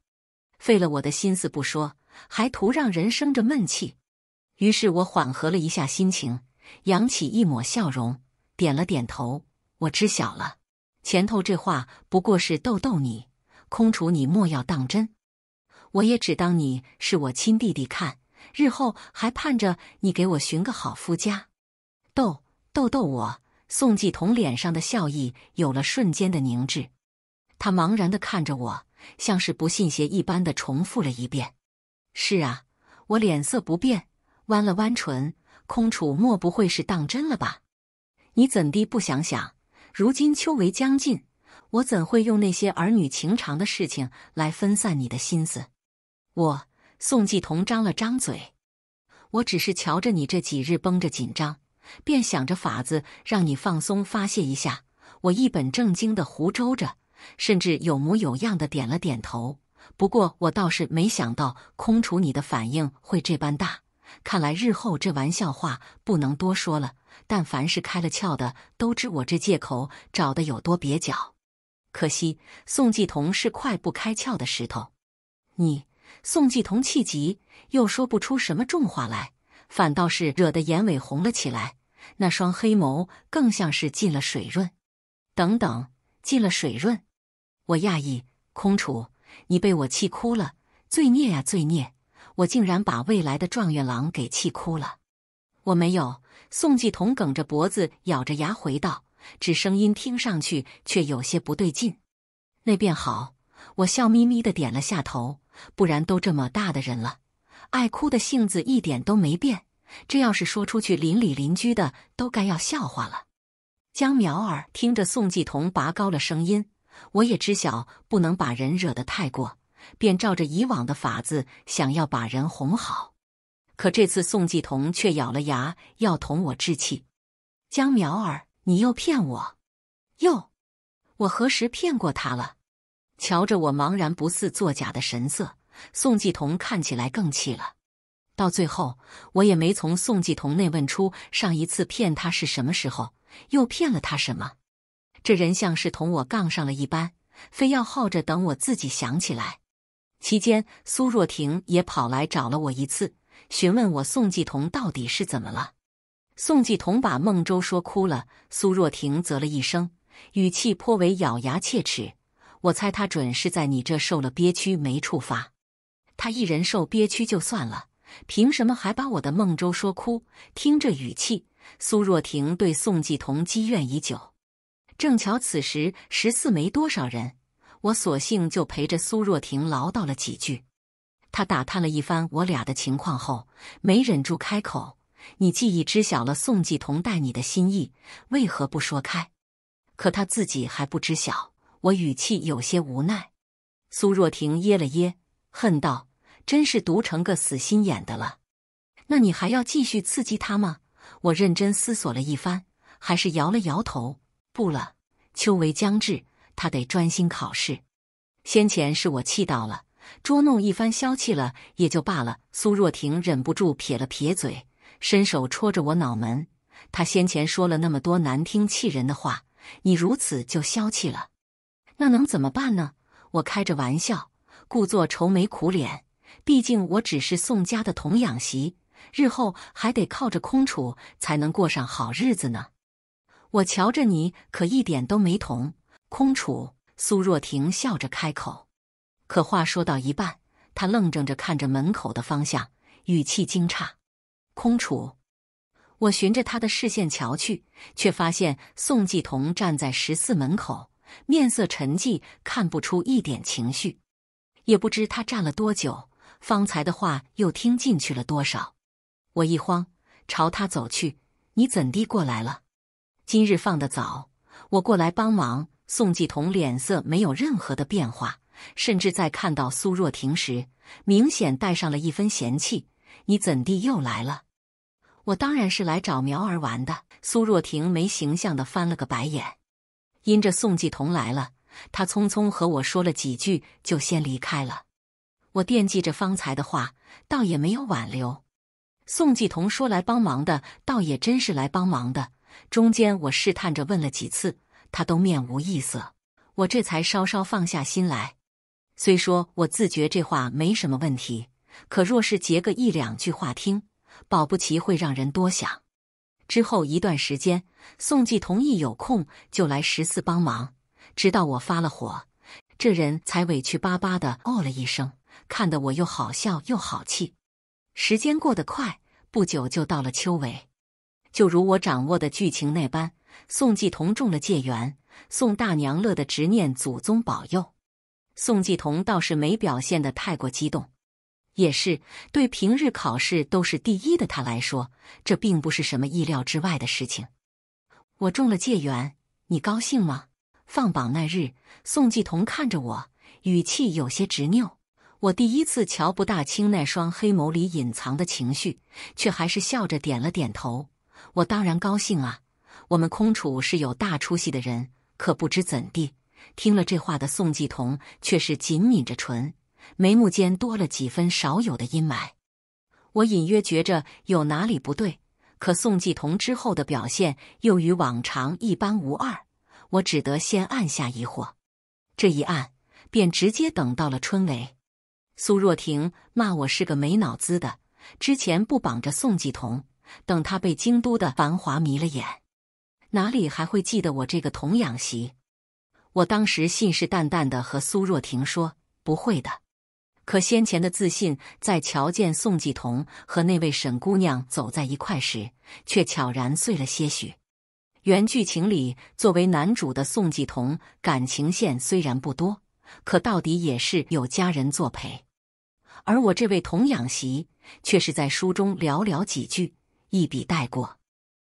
费了我的心思不说，还图让人生着闷气。于是我缓和了一下心情，扬起一抹笑容，点了点头。我知晓了，前头这话不过是逗逗你，空楚你莫要当真。我也只当你是我亲弟弟看，日后还盼着你给我寻个好夫家，逗逗逗我。宋继同脸上的笑意有了瞬间的凝滞，他茫然的看着我，像是不信邪一般的重复了一遍：“是啊。”我脸色不变，弯了弯唇，空楚莫不会是当真了吧？你怎地不想想？如今秋闱将近，我怎会用那些儿女情长的事情来分散你的心思？我宋继同张了张嘴，我只是瞧着你这几日绷着紧张。便想着法子让你放松发泄一下，我一本正经的胡诌着，甚至有模有样的点了点头。不过我倒是没想到空楚你的反应会这般大，看来日后这玩笑话不能多说了。但凡是开了窍的，都知我这借口找的有多蹩脚。可惜宋继同是块不开窍的石头。你，宋继同气急又说不出什么重话来。反倒是惹得眼尾红了起来，那双黑眸更像是进了水润。等等，进了水润？我讶异，空楚，你被我气哭了？罪孽啊，罪孽！我竟然把未来的状元郎给气哭了！我没有。宋继同梗着脖子，咬着牙回道，只声音听上去却有些不对劲。那便好，我笑眯眯的点了下头，不然都这么大的人了。爱哭的性子一点都没变，这要是说出去，邻里邻居的都该要笑话了。江苗儿听着宋继同拔高了声音，我也知晓不能把人惹得太过，便照着以往的法子想要把人哄好。可这次宋继同却咬了牙要同我置气。江苗儿，你又骗我？哟，我何时骗过他了？瞧着我茫然不似作假的神色。宋继同看起来更气了。到最后，我也没从宋继同那问出上一次骗他是什么时候，又骗了他什么。这人像是同我杠上了一般，非要耗着等我自己想起来。期间，苏若婷也跑来找了我一次，询问我宋继同到底是怎么了。宋继同把孟舟说哭了，苏若婷啧了一声，语气颇为咬牙切齿。我猜他准是在你这受了憋屈，没处发。他一人受憋屈就算了，凭什么还把我的孟舟说哭？听这语气，苏若婷对宋继同积怨已久。正巧此时十四没多少人，我索性就陪着苏若婷唠叨了几句。他打探了一番我俩的情况后，没忍住开口：“你既已知晓了宋继同待你的心意，为何不说开？”可他自己还不知晓。我语气有些无奈。苏若婷噎了噎。恨道：“真是毒成个死心眼的了，那你还要继续刺激他吗？”我认真思索了一番，还是摇了摇头：“不了，秋闱将至，他得专心考试。先前是我气到了，捉弄一番消气了也就罢了。”苏若婷忍不住撇了撇嘴，伸手戳着我脑门：“他先前说了那么多难听气人的话，你如此就消气了？那能怎么办呢？”我开着玩笑。故作愁眉苦脸，毕竟我只是宋家的童养媳，日后还得靠着空楚才能过上好日子呢。我瞧着你可一点都没同空楚。苏若婷笑着开口，可话说到一半，她愣怔着看着门口的方向，语气惊诧。空楚，我循着他的视线瞧去，却发现宋继同站在十四门口，面色沉寂，看不出一点情绪。也不知他站了多久，方才的话又听进去了多少。我一慌，朝他走去：“你怎地过来了？今日放得早，我过来帮忙。”宋继同脸色没有任何的变化，甚至在看到苏若婷时，明显带上了一分嫌弃：“你怎地又来了？”我当然是来找苗儿玩的。苏若婷没形象的翻了个白眼，因着宋继同来了。他匆匆和我说了几句，就先离开了。我惦记着方才的话，倒也没有挽留。宋继同说来帮忙的，倒也真是来帮忙的。中间我试探着问了几次，他都面无异色，我这才稍稍放下心来。虽说我自觉这话没什么问题，可若是结个一两句话听，保不齐会让人多想。之后一段时间，宋继同一有空就来十四帮忙。直到我发了火，这人才委屈巴巴的哦了一声，看得我又好笑又好气。时间过得快，不久就到了秋尾，就如我掌握的剧情那般，宋继同中了界缘，宋大娘乐得直念祖宗保佑。宋继同倒是没表现得太过激动，也是对平日考试都是第一的他来说，这并不是什么意料之外的事情。我中了界缘，你高兴吗？放榜那日，宋继同看着我，语气有些执拗。我第一次瞧不大清那双黑眸里隐藏的情绪，却还是笑着点了点头。我当然高兴啊！我们空楚是有大出息的人，可不知怎地，听了这话的宋继同却是紧抿着唇，眉目间多了几分少有的阴霾。我隐约觉着有哪里不对，可宋继同之后的表现又与往常一般无二。我只得先按下疑惑，这一按便直接等到了春尾。苏若婷骂我是个没脑子的，之前不绑着宋继同，等他被京都的繁华迷了眼，哪里还会记得我这个童养媳？我当时信誓旦旦的和苏若婷说不会的，可先前的自信在瞧见宋继同和那位沈姑娘走在一块时，却悄然碎了些许。原剧情里，作为男主的宋继同感情线虽然不多，可到底也是有家人作陪；而我这位童养媳却是在书中寥寥几句一笔带过。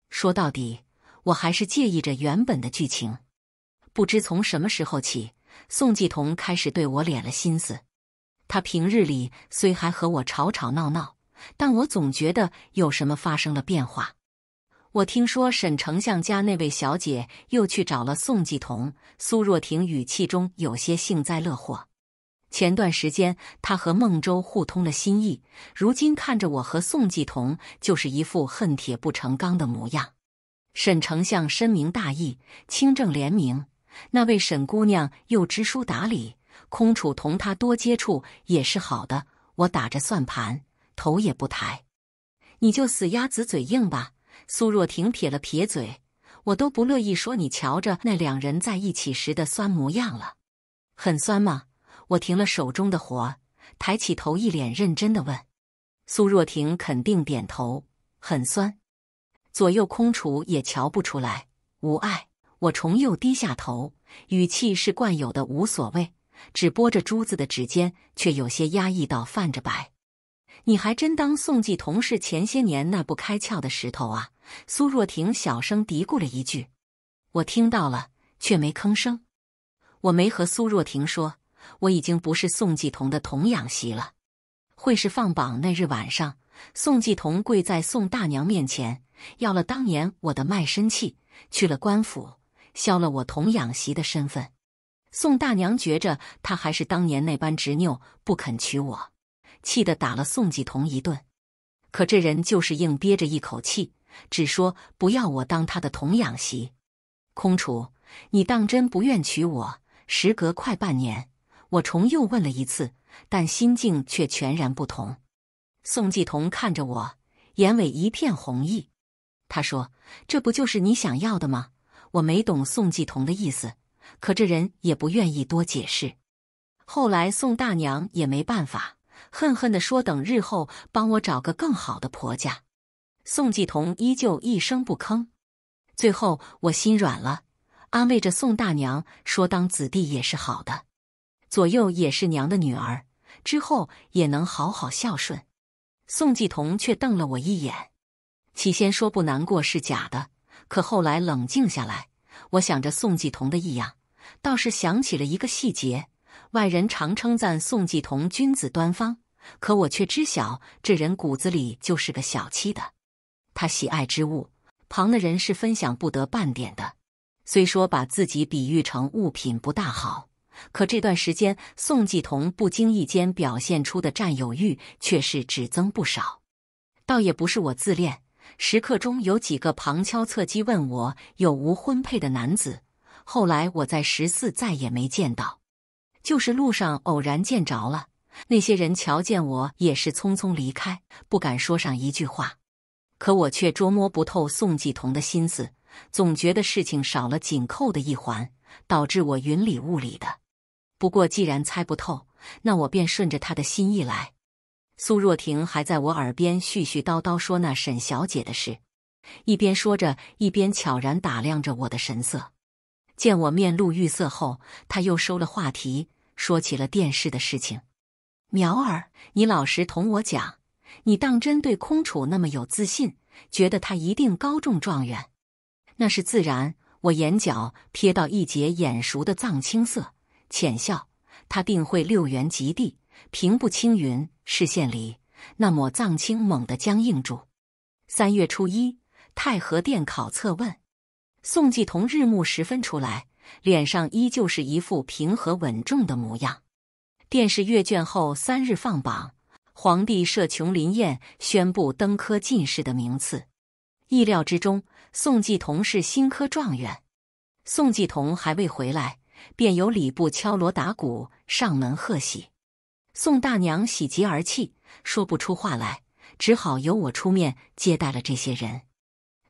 说到底，我还是介意着原本的剧情。不知从什么时候起，宋继同开始对我敛了心思。他平日里虽还和我吵吵闹闹，但我总觉得有什么发生了变化。我听说沈丞相家那位小姐又去找了宋继同。苏若婷语气中有些幸灾乐祸。前段时间他和孟州互通了心意，如今看着我和宋继同，就是一副恨铁不成钢的模样。沈丞相深明大义，清正廉明，那位沈姑娘又知书达理，空楚同她多接触也是好的。我打着算盘，头也不抬，你就死鸭子嘴硬吧。苏若婷撇了撇嘴，我都不乐意说你瞧着那两人在一起时的酸模样了，很酸吗？我停了手中的活，抬起头，一脸认真的问。苏若婷肯定点头，很酸。左右空处也瞧不出来，无碍。我重又低下头，语气是惯有的无所谓，只拨着珠子的指尖，却有些压抑到泛着白。你还真当宋继同是前些年那不开窍的石头啊？苏若婷小声嘀咕了一句，我听到了，却没吭声。我没和苏若婷说，我已经不是宋继同的童养媳了。会试放榜那日晚上，宋继同跪在宋大娘面前，要了当年我的卖身契，去了官府，消了我童养媳的身份。宋大娘觉着他还是当年那般执拗，不肯娶我。气得打了宋继同一顿，可这人就是硬憋着一口气，只说不要我当他的童养媳。空楚，你当真不愿娶我？时隔快半年，我重又问了一次，但心境却全然不同。宋继同看着我，眼尾一片红意。他说：“这不就是你想要的吗？”我没懂宋继同的意思，可这人也不愿意多解释。后来宋大娘也没办法。恨恨的说：“等日后帮我找个更好的婆家。”宋继同依旧一声不吭。最后我心软了，安慰着宋大娘说：“当子弟也是好的，左右也是娘的女儿，之后也能好好孝顺。”宋继同却瞪了我一眼。起先说不难过是假的，可后来冷静下来，我想着宋继同的异样，倒是想起了一个细节。外人常称赞宋继同君子端方，可我却知晓这人骨子里就是个小气的。他喜爱之物，旁的人是分享不得半点的。虽说把自己比喻成物品不大好，可这段时间宋继同不经意间表现出的占有欲却是只增不少。倒也不是我自恋，时刻中有几个旁敲侧击问我有无婚配的男子，后来我在十四再也没见到。就是路上偶然见着了那些人，瞧见我也是匆匆离开，不敢说上一句话。可我却捉摸不透宋继同的心思，总觉得事情少了紧扣的一环，导致我云里雾里的。不过既然猜不透，那我便顺着他的心意来。苏若婷还在我耳边絮絮叨叨说那沈小姐的事，一边说着，一边悄然打量着我的神色。见我面露欲色后，他又收了话题，说起了电视的事情。苗儿，你老实同我讲，你当真对空楚那么有自信，觉得他一定高中状元？那是自然。我眼角瞥到一截眼熟的藏青色，浅笑。他定会六元及第，平步青云。视线里那抹藏青猛地僵硬住。三月初一，太和殿考策问。宋继同日暮时分出来，脸上依旧是一副平和稳重的模样。殿试阅卷后三日放榜，皇帝设琼林宴宣布登科进士的名次。意料之中，宋继同是新科状元。宋继同还未回来，便有礼部敲锣打鼓上门贺喜。宋大娘喜极而泣，说不出话来，只好由我出面接待了这些人。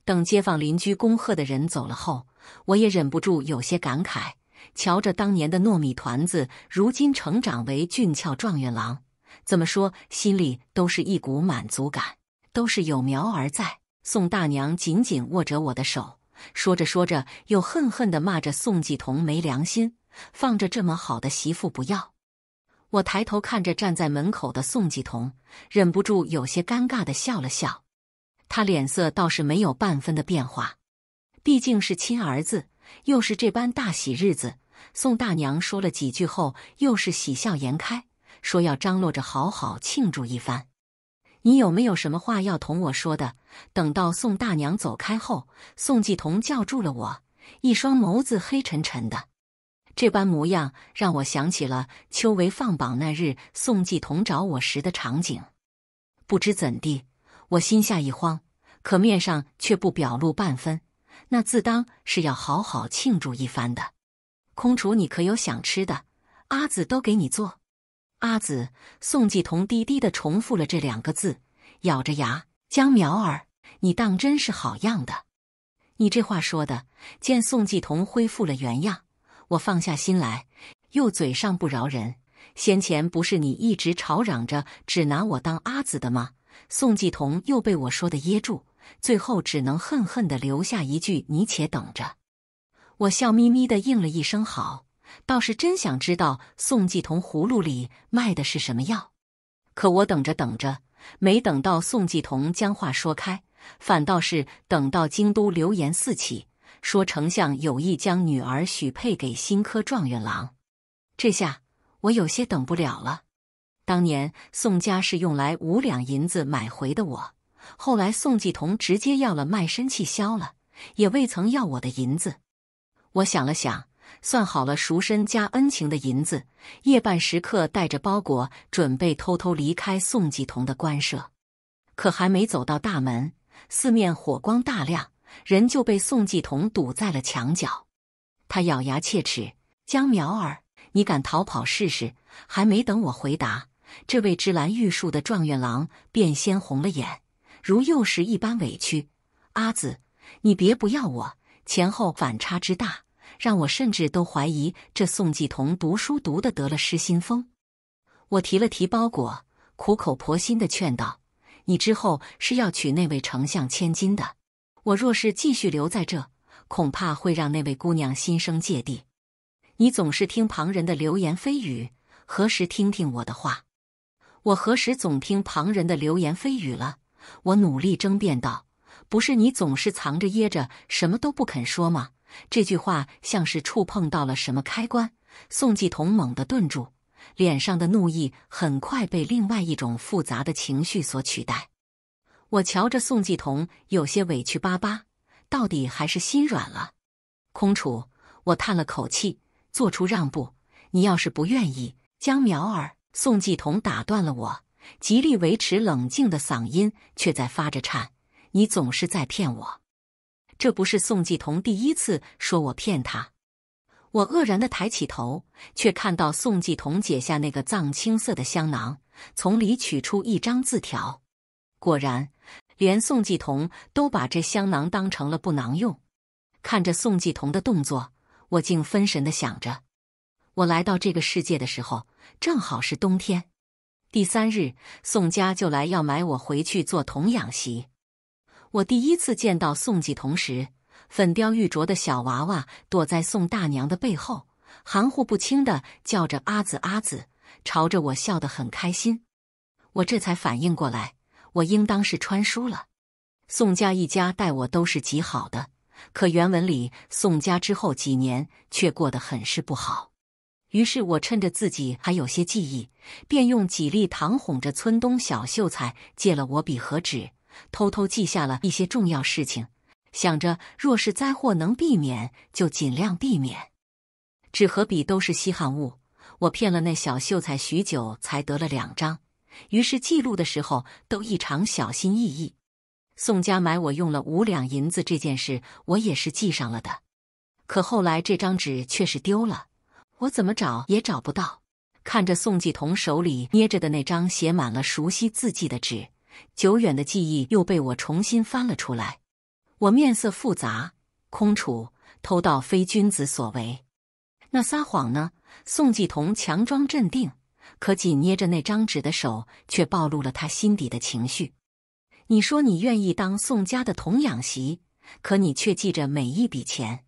等街坊邻居恭贺的人走了后，我也忍不住有些感慨，瞧着当年的糯米团子如今成长为俊俏状元郎，怎么说心里都是一股满足感，都是有苗儿在。宋大娘紧紧握着我的手，说着说着又恨恨地骂着宋继同没良心，放着这么好的媳妇不要。我抬头看着站在门口的宋继同，忍不住有些尴尬地笑了笑。他脸色倒是没有半分的变化，毕竟是亲儿子，又是这般大喜日子。宋大娘说了几句后，又是喜笑颜开，说要张罗着好好庆祝一番。你有没有什么话要同我说的？等到宋大娘走开后，宋继同叫住了我，一双眸子黑沉沉的，这般模样让我想起了秋闱放榜那日宋继同找我时的场景。不知怎地。我心下一慌，可面上却不表露半分。那自当是要好好庆祝一番的。空厨，你可有想吃的？阿紫都给你做。阿紫，宋继同低低的重复了这两个字，咬着牙。江苗儿，你当真是好样的！你这话说的。见宋继同恢复了原样，我放下心来，又嘴上不饶人。先前不是你一直吵嚷着只拿我当阿紫的吗？宋继同又被我说的噎住，最后只能恨恨的留下一句：“你且等着。”我笑眯眯的应了一声“好”，倒是真想知道宋继同葫芦里卖的是什么药。可我等着等着，没等到宋继同将话说开，反倒是等到京都流言四起，说丞相有意将女儿许配给新科状元郎。这下我有些等不了了。当年宋家是用来五两银子买回的我，后来宋继同直接要了卖身契，消了，也未曾要我的银子。我想了想，算好了赎身加恩情的银子，夜半时刻带着包裹准备偷偷离开宋继同的官舍，可还没走到大门，四面火光大亮，人就被宋继同堵在了墙角。他咬牙切齿：“江苗儿，你敢逃跑试试？”还没等我回答。这位芝兰玉树的状元郎便先红了眼，如幼时一般委屈。阿紫，你别不要我。前后反差之大，让我甚至都怀疑这宋继同读书读的得了失心疯。我提了提包裹，苦口婆心的劝道：“你之后是要娶那位丞相千金的，我若是继续留在这，恐怕会让那位姑娘心生芥蒂。你总是听旁人的流言蜚语，何时听听我的话？”我何时总听旁人的流言蜚语了？我努力争辩道：“不是你总是藏着掖着，什么都不肯说吗？”这句话像是触碰到了什么开关，宋继同猛地顿住，脸上的怒意很快被另外一种复杂的情绪所取代。我瞧着宋继同有些委屈巴巴，到底还是心软了。空楚，我叹了口气，做出让步：“你要是不愿意，江苗儿。”宋继同打断了我，极力维持冷静的嗓音，却在发着颤。你总是在骗我，这不是宋继同第一次说我骗他。我愕然的抬起头，却看到宋继同解下那个藏青色的香囊，从里取出一张字条。果然，连宋继同都把这香囊当成了布囊用。看着宋继同的动作，我竟分神的想着。我来到这个世界的时候，正好是冬天。第三日，宋家就来要买我回去做童养媳。我第一次见到宋继同时，粉雕玉琢的小娃娃躲在宋大娘的背后，含糊不清的叫着“阿紫阿紫”，朝着我笑得很开心。我这才反应过来，我应当是穿书了。宋家一家待我都是极好的，可原文里宋家之后几年却过得很是不好。于是我趁着自己还有些记忆，便用几粒糖哄着村东小秀才借了我笔和纸，偷偷记下了一些重要事情。想着若是灾祸能避免，就尽量避免。纸和笔都是稀罕物，我骗了那小秀才许久，才得了两张。于是记录的时候都异常小心翼翼。宋家买我用了五两银子这件事，我也是记上了的。可后来这张纸却是丢了。我怎么找也找不到。看着宋继同手里捏着的那张写满了熟悉字迹的纸，久远的记忆又被我重新翻了出来。我面色复杂，空楚，偷盗非君子所为。那撒谎呢？宋继同强装镇定，可紧捏着那张纸的手却暴露了他心底的情绪。你说你愿意当宋家的童养媳，可你却记着每一笔钱。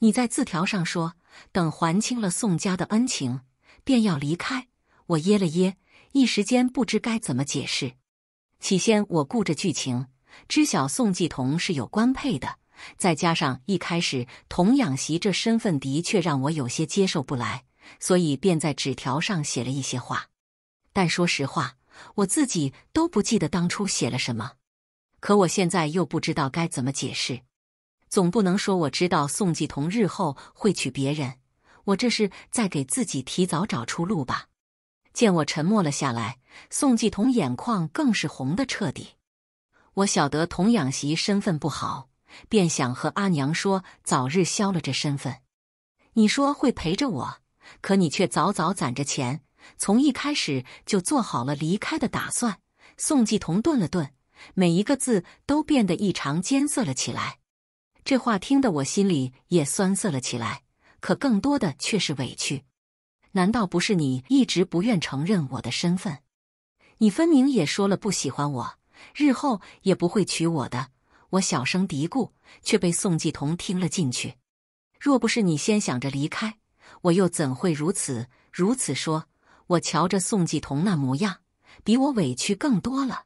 你在字条上说。等还清了宋家的恩情，便要离开。我噎了噎，一时间不知该怎么解释。起先我顾着剧情，知晓宋继同是有官配的，再加上一开始童养媳这身份的确让我有些接受不来，所以便在纸条上写了一些话。但说实话，我自己都不记得当初写了什么，可我现在又不知道该怎么解释。总不能说我知道宋继同日后会娶别人，我这是在给自己提早找出路吧？见我沉默了下来，宋继同眼眶更是红的彻底。我晓得童养媳身份不好，便想和阿娘说，早日消了这身份。你说会陪着我，可你却早早攒着钱，从一开始就做好了离开的打算。宋继同顿了顿，每一个字都变得异常艰涩了起来。这话听得我心里也酸涩了起来，可更多的却是委屈。难道不是你一直不愿承认我的身份？你分明也说了不喜欢我，日后也不会娶我的。我小声嘀咕，却被宋继同听了进去。若不是你先想着离开，我又怎会如此如此说？我瞧着宋继同那模样，比我委屈更多了。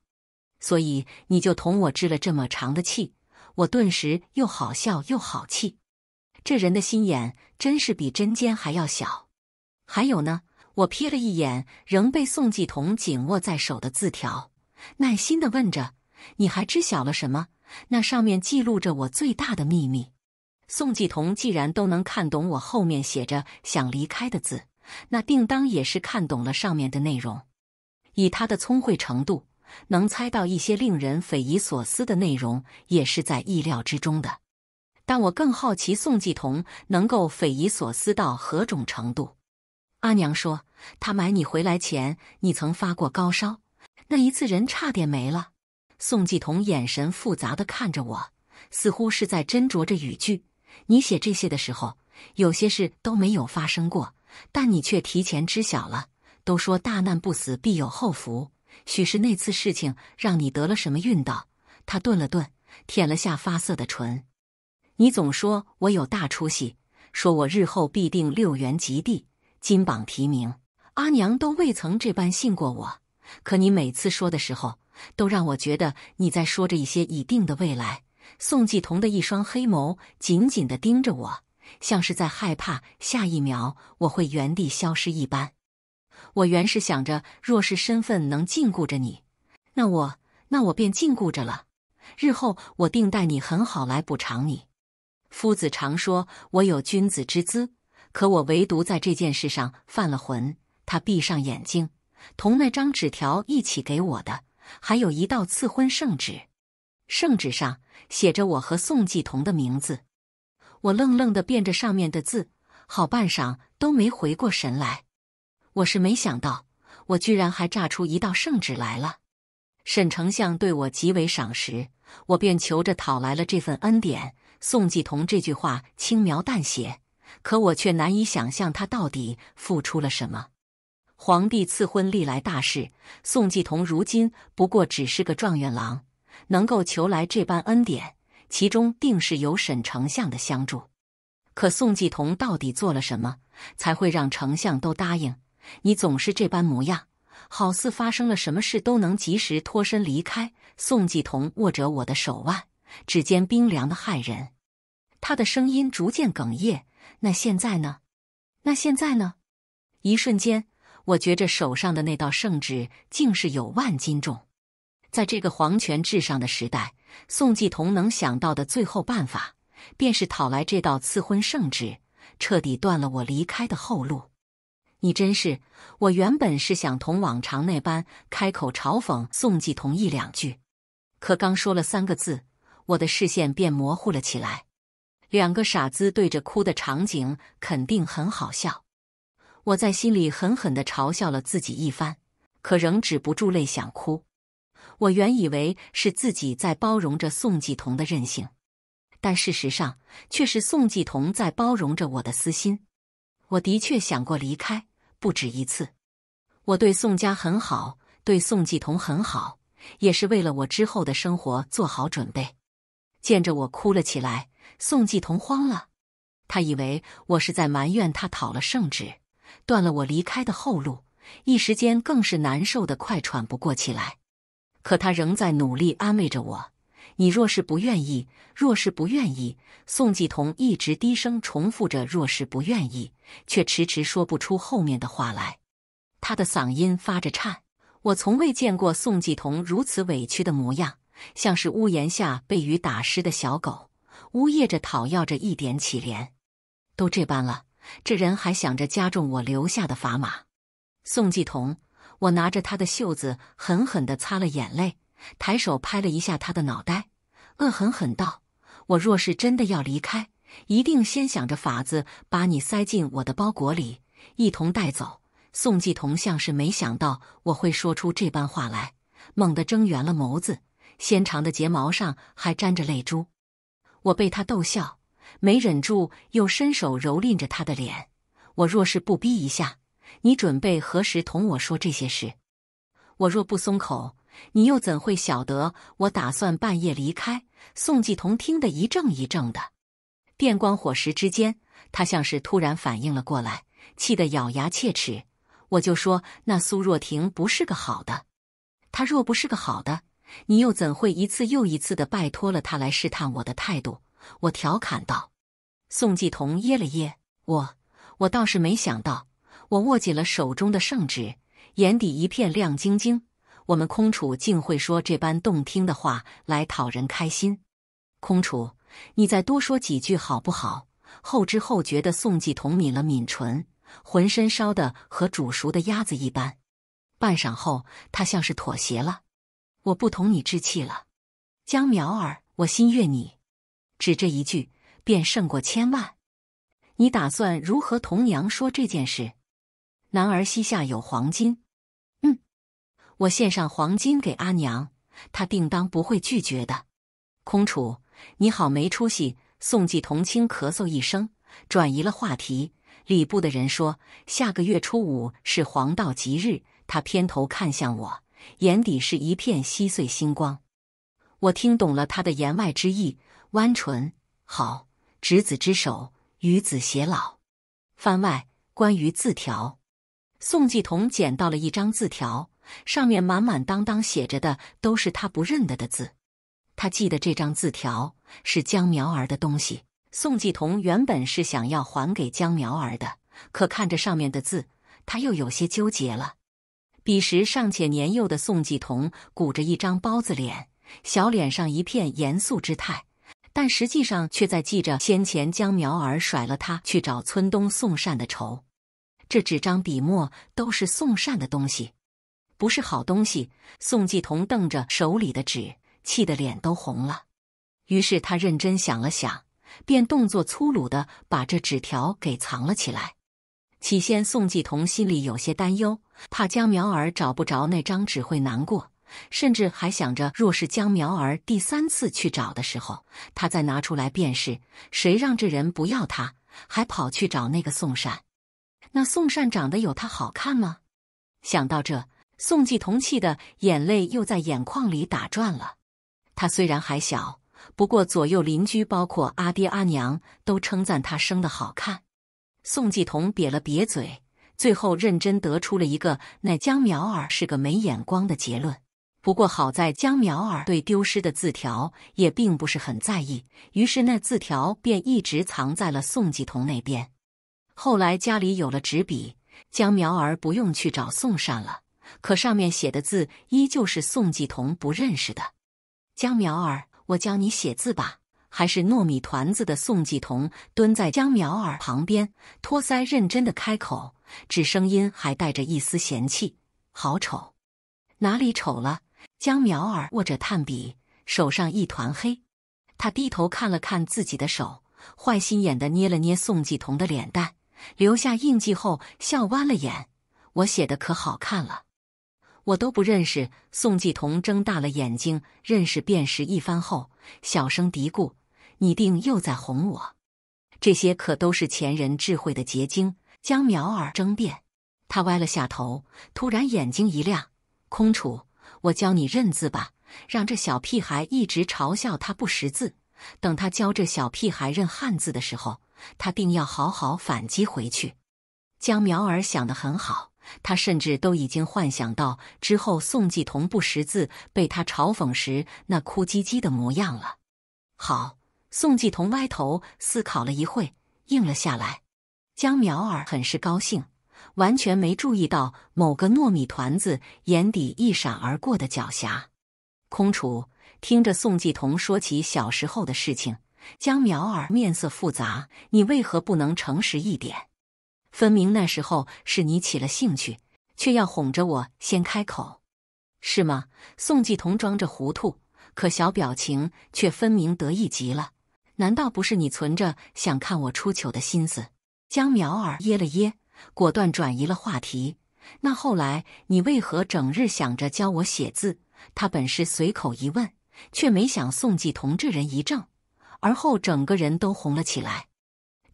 所以你就同我置了这么长的气。我顿时又好笑又好气，这人的心眼真是比针尖还要小。还有呢，我瞥了一眼仍被宋继同紧握在手的字条，耐心的问着：“你还知晓了什么？那上面记录着我最大的秘密。”宋继同既然都能看懂我后面写着“想离开”的字，那定当也是看懂了上面的内容。以他的聪慧程度。能猜到一些令人匪夷所思的内容，也是在意料之中的。但我更好奇宋继同能够匪夷所思到何种程度。阿娘说，他买你回来前，你曾发过高烧，那一次人差点没了。宋继同眼神复杂的看着我，似乎是在斟酌着语句。你写这些的时候，有些事都没有发生过，但你却提前知晓了。都说大难不死，必有后福。许是那次事情让你得了什么运道？他顿了顿，舔了下发色的唇。你总说我有大出息，说我日后必定六元及第，金榜题名。阿娘都未曾这般信过我，可你每次说的时候，都让我觉得你在说着一些已定的未来。宋继同的一双黑眸紧紧的盯着我，像是在害怕下一秒我会原地消失一般。我原是想着，若是身份能禁锢着你，那我那我便禁锢着了。日后我定待你很好来补偿你。夫子常说我有君子之姿，可我唯独在这件事上犯了浑。他闭上眼睛，同那张纸条一起给我的，还有一道赐婚圣旨。圣旨上写着我和宋继同的名字。我愣愣的辨着上面的字，好半晌都没回过神来。我是没想到，我居然还炸出一道圣旨来了。沈丞相对我极为赏识，我便求着讨来了这份恩典。宋继同这句话轻描淡写，可我却难以想象他到底付出了什么。皇帝赐婚历来大事，宋继同如今不过只是个状元郎，能够求来这般恩典，其中定是有沈丞相的相助。可宋继同到底做了什么，才会让丞相都答应？你总是这般模样，好似发生了什么事都能及时脱身离开。宋继同握着我的手腕，指尖冰凉的骇人。他的声音逐渐哽咽：“那现在呢？那现在呢？”一瞬间，我觉着手上的那道圣旨竟是有万斤重。在这个皇权至上的时代，宋继同能想到的最后办法，便是讨来这道赐婚圣旨，彻底断了我离开的后路。你真是！我原本是想同往常那般开口嘲讽宋继同一两句，可刚说了三个字，我的视线便模糊了起来。两个傻子对着哭的场景肯定很好笑，我在心里狠狠的嘲笑了自己一番，可仍止不住泪想哭。我原以为是自己在包容着宋继同的任性，但事实上却是宋继同在包容着我的私心。我的确想过离开。不止一次，我对宋家很好，对宋继同很好，也是为了我之后的生活做好准备。见着我哭了起来，宋继同慌了，他以为我是在埋怨他讨了圣旨，断了我离开的后路，一时间更是难受的快喘不过气来。可他仍在努力安慰着我。你若是不愿意，若是不愿意，宋继同一直低声重复着“若是不愿意”，却迟迟说不出后面的话来。他的嗓音发着颤。我从未见过宋继同如此委屈的模样，像是屋檐下被雨打湿的小狗，呜咽着讨要着一点乞怜。都这般了，这人还想着加重我留下的砝码。宋继同，我拿着他的袖子，狠狠地擦了眼泪，抬手拍了一下他的脑袋。恶狠狠道：“我若是真的要离开，一定先想着法子把你塞进我的包裹里，一同带走。”宋继同像是没想到我会说出这般话来，猛地睁圆了眸子，纤长的睫毛上还沾着泪珠。我被他逗笑，没忍住又伸手蹂躏着他的脸。我若是不逼一下，你准备何时同我说这些事？我若不松口，你又怎会晓得我打算半夜离开？宋继同听得一怔一怔的，电光火石之间，他像是突然反应了过来，气得咬牙切齿。我就说那苏若婷不是个好的，他若不是个好的，你又怎会一次又一次的拜托了他来试探我的态度？我调侃道。宋继同噎了噎，我我倒是没想到。我握紧了手中的圣旨，眼底一片亮晶晶。我们空楚竟会说这般动听的话来讨人开心，空楚，你再多说几句好不好？后知后觉的宋继同抿了抿唇，浑身烧的和煮熟的鸭子一般。半晌后，他像是妥协了：“我不同你置气了，江苗儿，我心悦你，只这一句便胜过千万。你打算如何同娘说这件事？男儿膝下有黄金。”我献上黄金给阿娘，她定当不会拒绝的。空楚，你好没出息。宋继同轻咳嗽一声，转移了话题。礼部的人说，下个月初五是黄道吉日。他偏头看向我，眼底是一片稀碎星光。我听懂了他的言外之意，弯唇，好，执子之手，与子偕老。番外关于字条，宋继同捡到了一张字条。上面满满当当写着的都是他不认得的字。他记得这张字条是江苗儿的东西。宋继同原本是想要还给江苗儿的，可看着上面的字，他又有些纠结了。彼时尚且年幼的宋继同鼓着一张包子脸，小脸上一片严肃之态，但实际上却在记着先前江苗儿甩了他去找村东宋善的仇。这纸张笔墨都是宋善的东西。不是好东西。宋继同瞪着手里的纸，气得脸都红了。于是他认真想了想，便动作粗鲁地把这纸条给藏了起来。起先，宋继同心里有些担忧，怕江苗儿找不着那张纸会难过，甚至还想着，若是江苗儿第三次去找的时候，他再拿出来便是。谁让这人不要他，还跑去找那个宋善？那宋善长得有他好看吗？想到这，宋继同气的眼泪又在眼眶里打转了。他虽然还小，不过左右邻居，包括阿爹阿娘，都称赞他生的好看。宋继同瘪了瘪嘴，最后认真得出了一个“乃江苗儿是个没眼光”的结论。不过好在江苗儿对丢失的字条也并不是很在意，于是那字条便一直藏在了宋继同那边。后来家里有了纸笔，江苗儿不用去找宋善了。可上面写的字依旧是宋继同不认识的。江苗儿，我教你写字吧。还是糯米团子的宋继同蹲在江苗儿旁边，托腮认真的开口，只声音还带着一丝嫌弃：“好丑，哪里丑了？”江苗儿握着炭笔，手上一团黑。他低头看了看自己的手，坏心眼的捏了捏宋继同的脸蛋，留下印记后笑弯了眼：“我写的可好看了。”我都不认识宋继同，睁大了眼睛，认识辨识一番后，小声嘀咕：“你定又在哄我。”这些可都是前人智慧的结晶。江苗儿争辩，他歪了下头，突然眼睛一亮：“空楚，我教你认字吧，让这小屁孩一直嘲笑他不识字。等他教这小屁孩认汉字的时候，他定要好好反击回去。”江苗儿想得很好。他甚至都已经幻想到之后宋继同不识字被他嘲讽时那哭唧唧的模样了。好，宋继同歪头思考了一会，应了下来。江苗儿很是高兴，完全没注意到某个糯米团子眼底一闪而过的狡黠。空楚听着宋继同说起小时候的事情，江苗儿面色复杂：“你为何不能诚实一点？”分明那时候是你起了兴趣，却要哄着我先开口，是吗？宋继同装着糊涂，可小表情却分明得意极了。难道不是你存着想看我出糗的心思？江苗儿噎了噎，果断转移了话题。那后来你为何整日想着教我写字？他本是随口一问，却没想宋继同这人一怔，而后整个人都红了起来。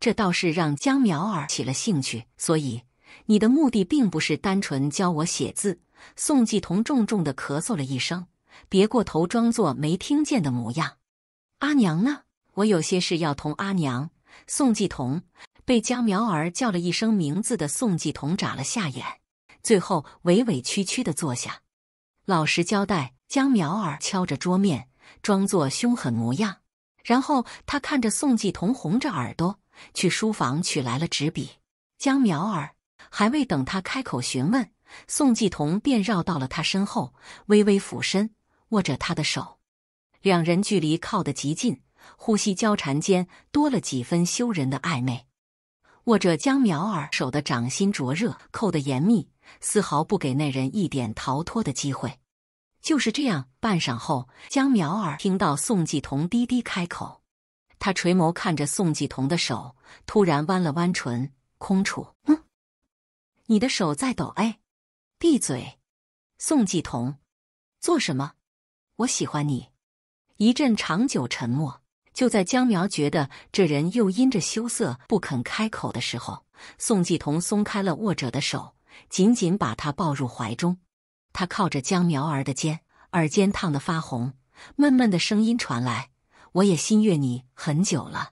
这倒是让江苗儿起了兴趣，所以你的目的并不是单纯教我写字。宋继同重重的咳嗽了一声，别过头，装作没听见的模样。阿娘呢？我有些事要同阿娘。宋继同被江苗儿叫了一声名字的宋继同眨了下眼，最后委委屈屈的坐下，老实交代。江苗儿敲着桌面，装作凶狠模样，然后他看着宋继同，红着耳朵。去书房取来了纸笔，江苗儿还未等他开口询问，宋继同便绕到了他身后，微微俯身，握着他的手，两人距离靠得极近，呼吸交缠间多了几分羞人的暧昧。握着江苗儿手的掌心灼热，扣得严密，丝毫不给那人一点逃脱的机会。就是这样，半晌后，江苗儿听到宋继同低低开口。他垂眸看着宋继同的手，突然弯了弯唇，空处，嗯，你的手在抖，哎，闭嘴，宋继同，做什么？我喜欢你。一阵长久沉默，就在江苗觉得这人又因着羞涩不肯开口的时候，宋继同松开了握着的手，紧紧把他抱入怀中。他靠着江苗儿的肩，耳尖烫得发红，闷闷的声音传来。我也心悦你很久了。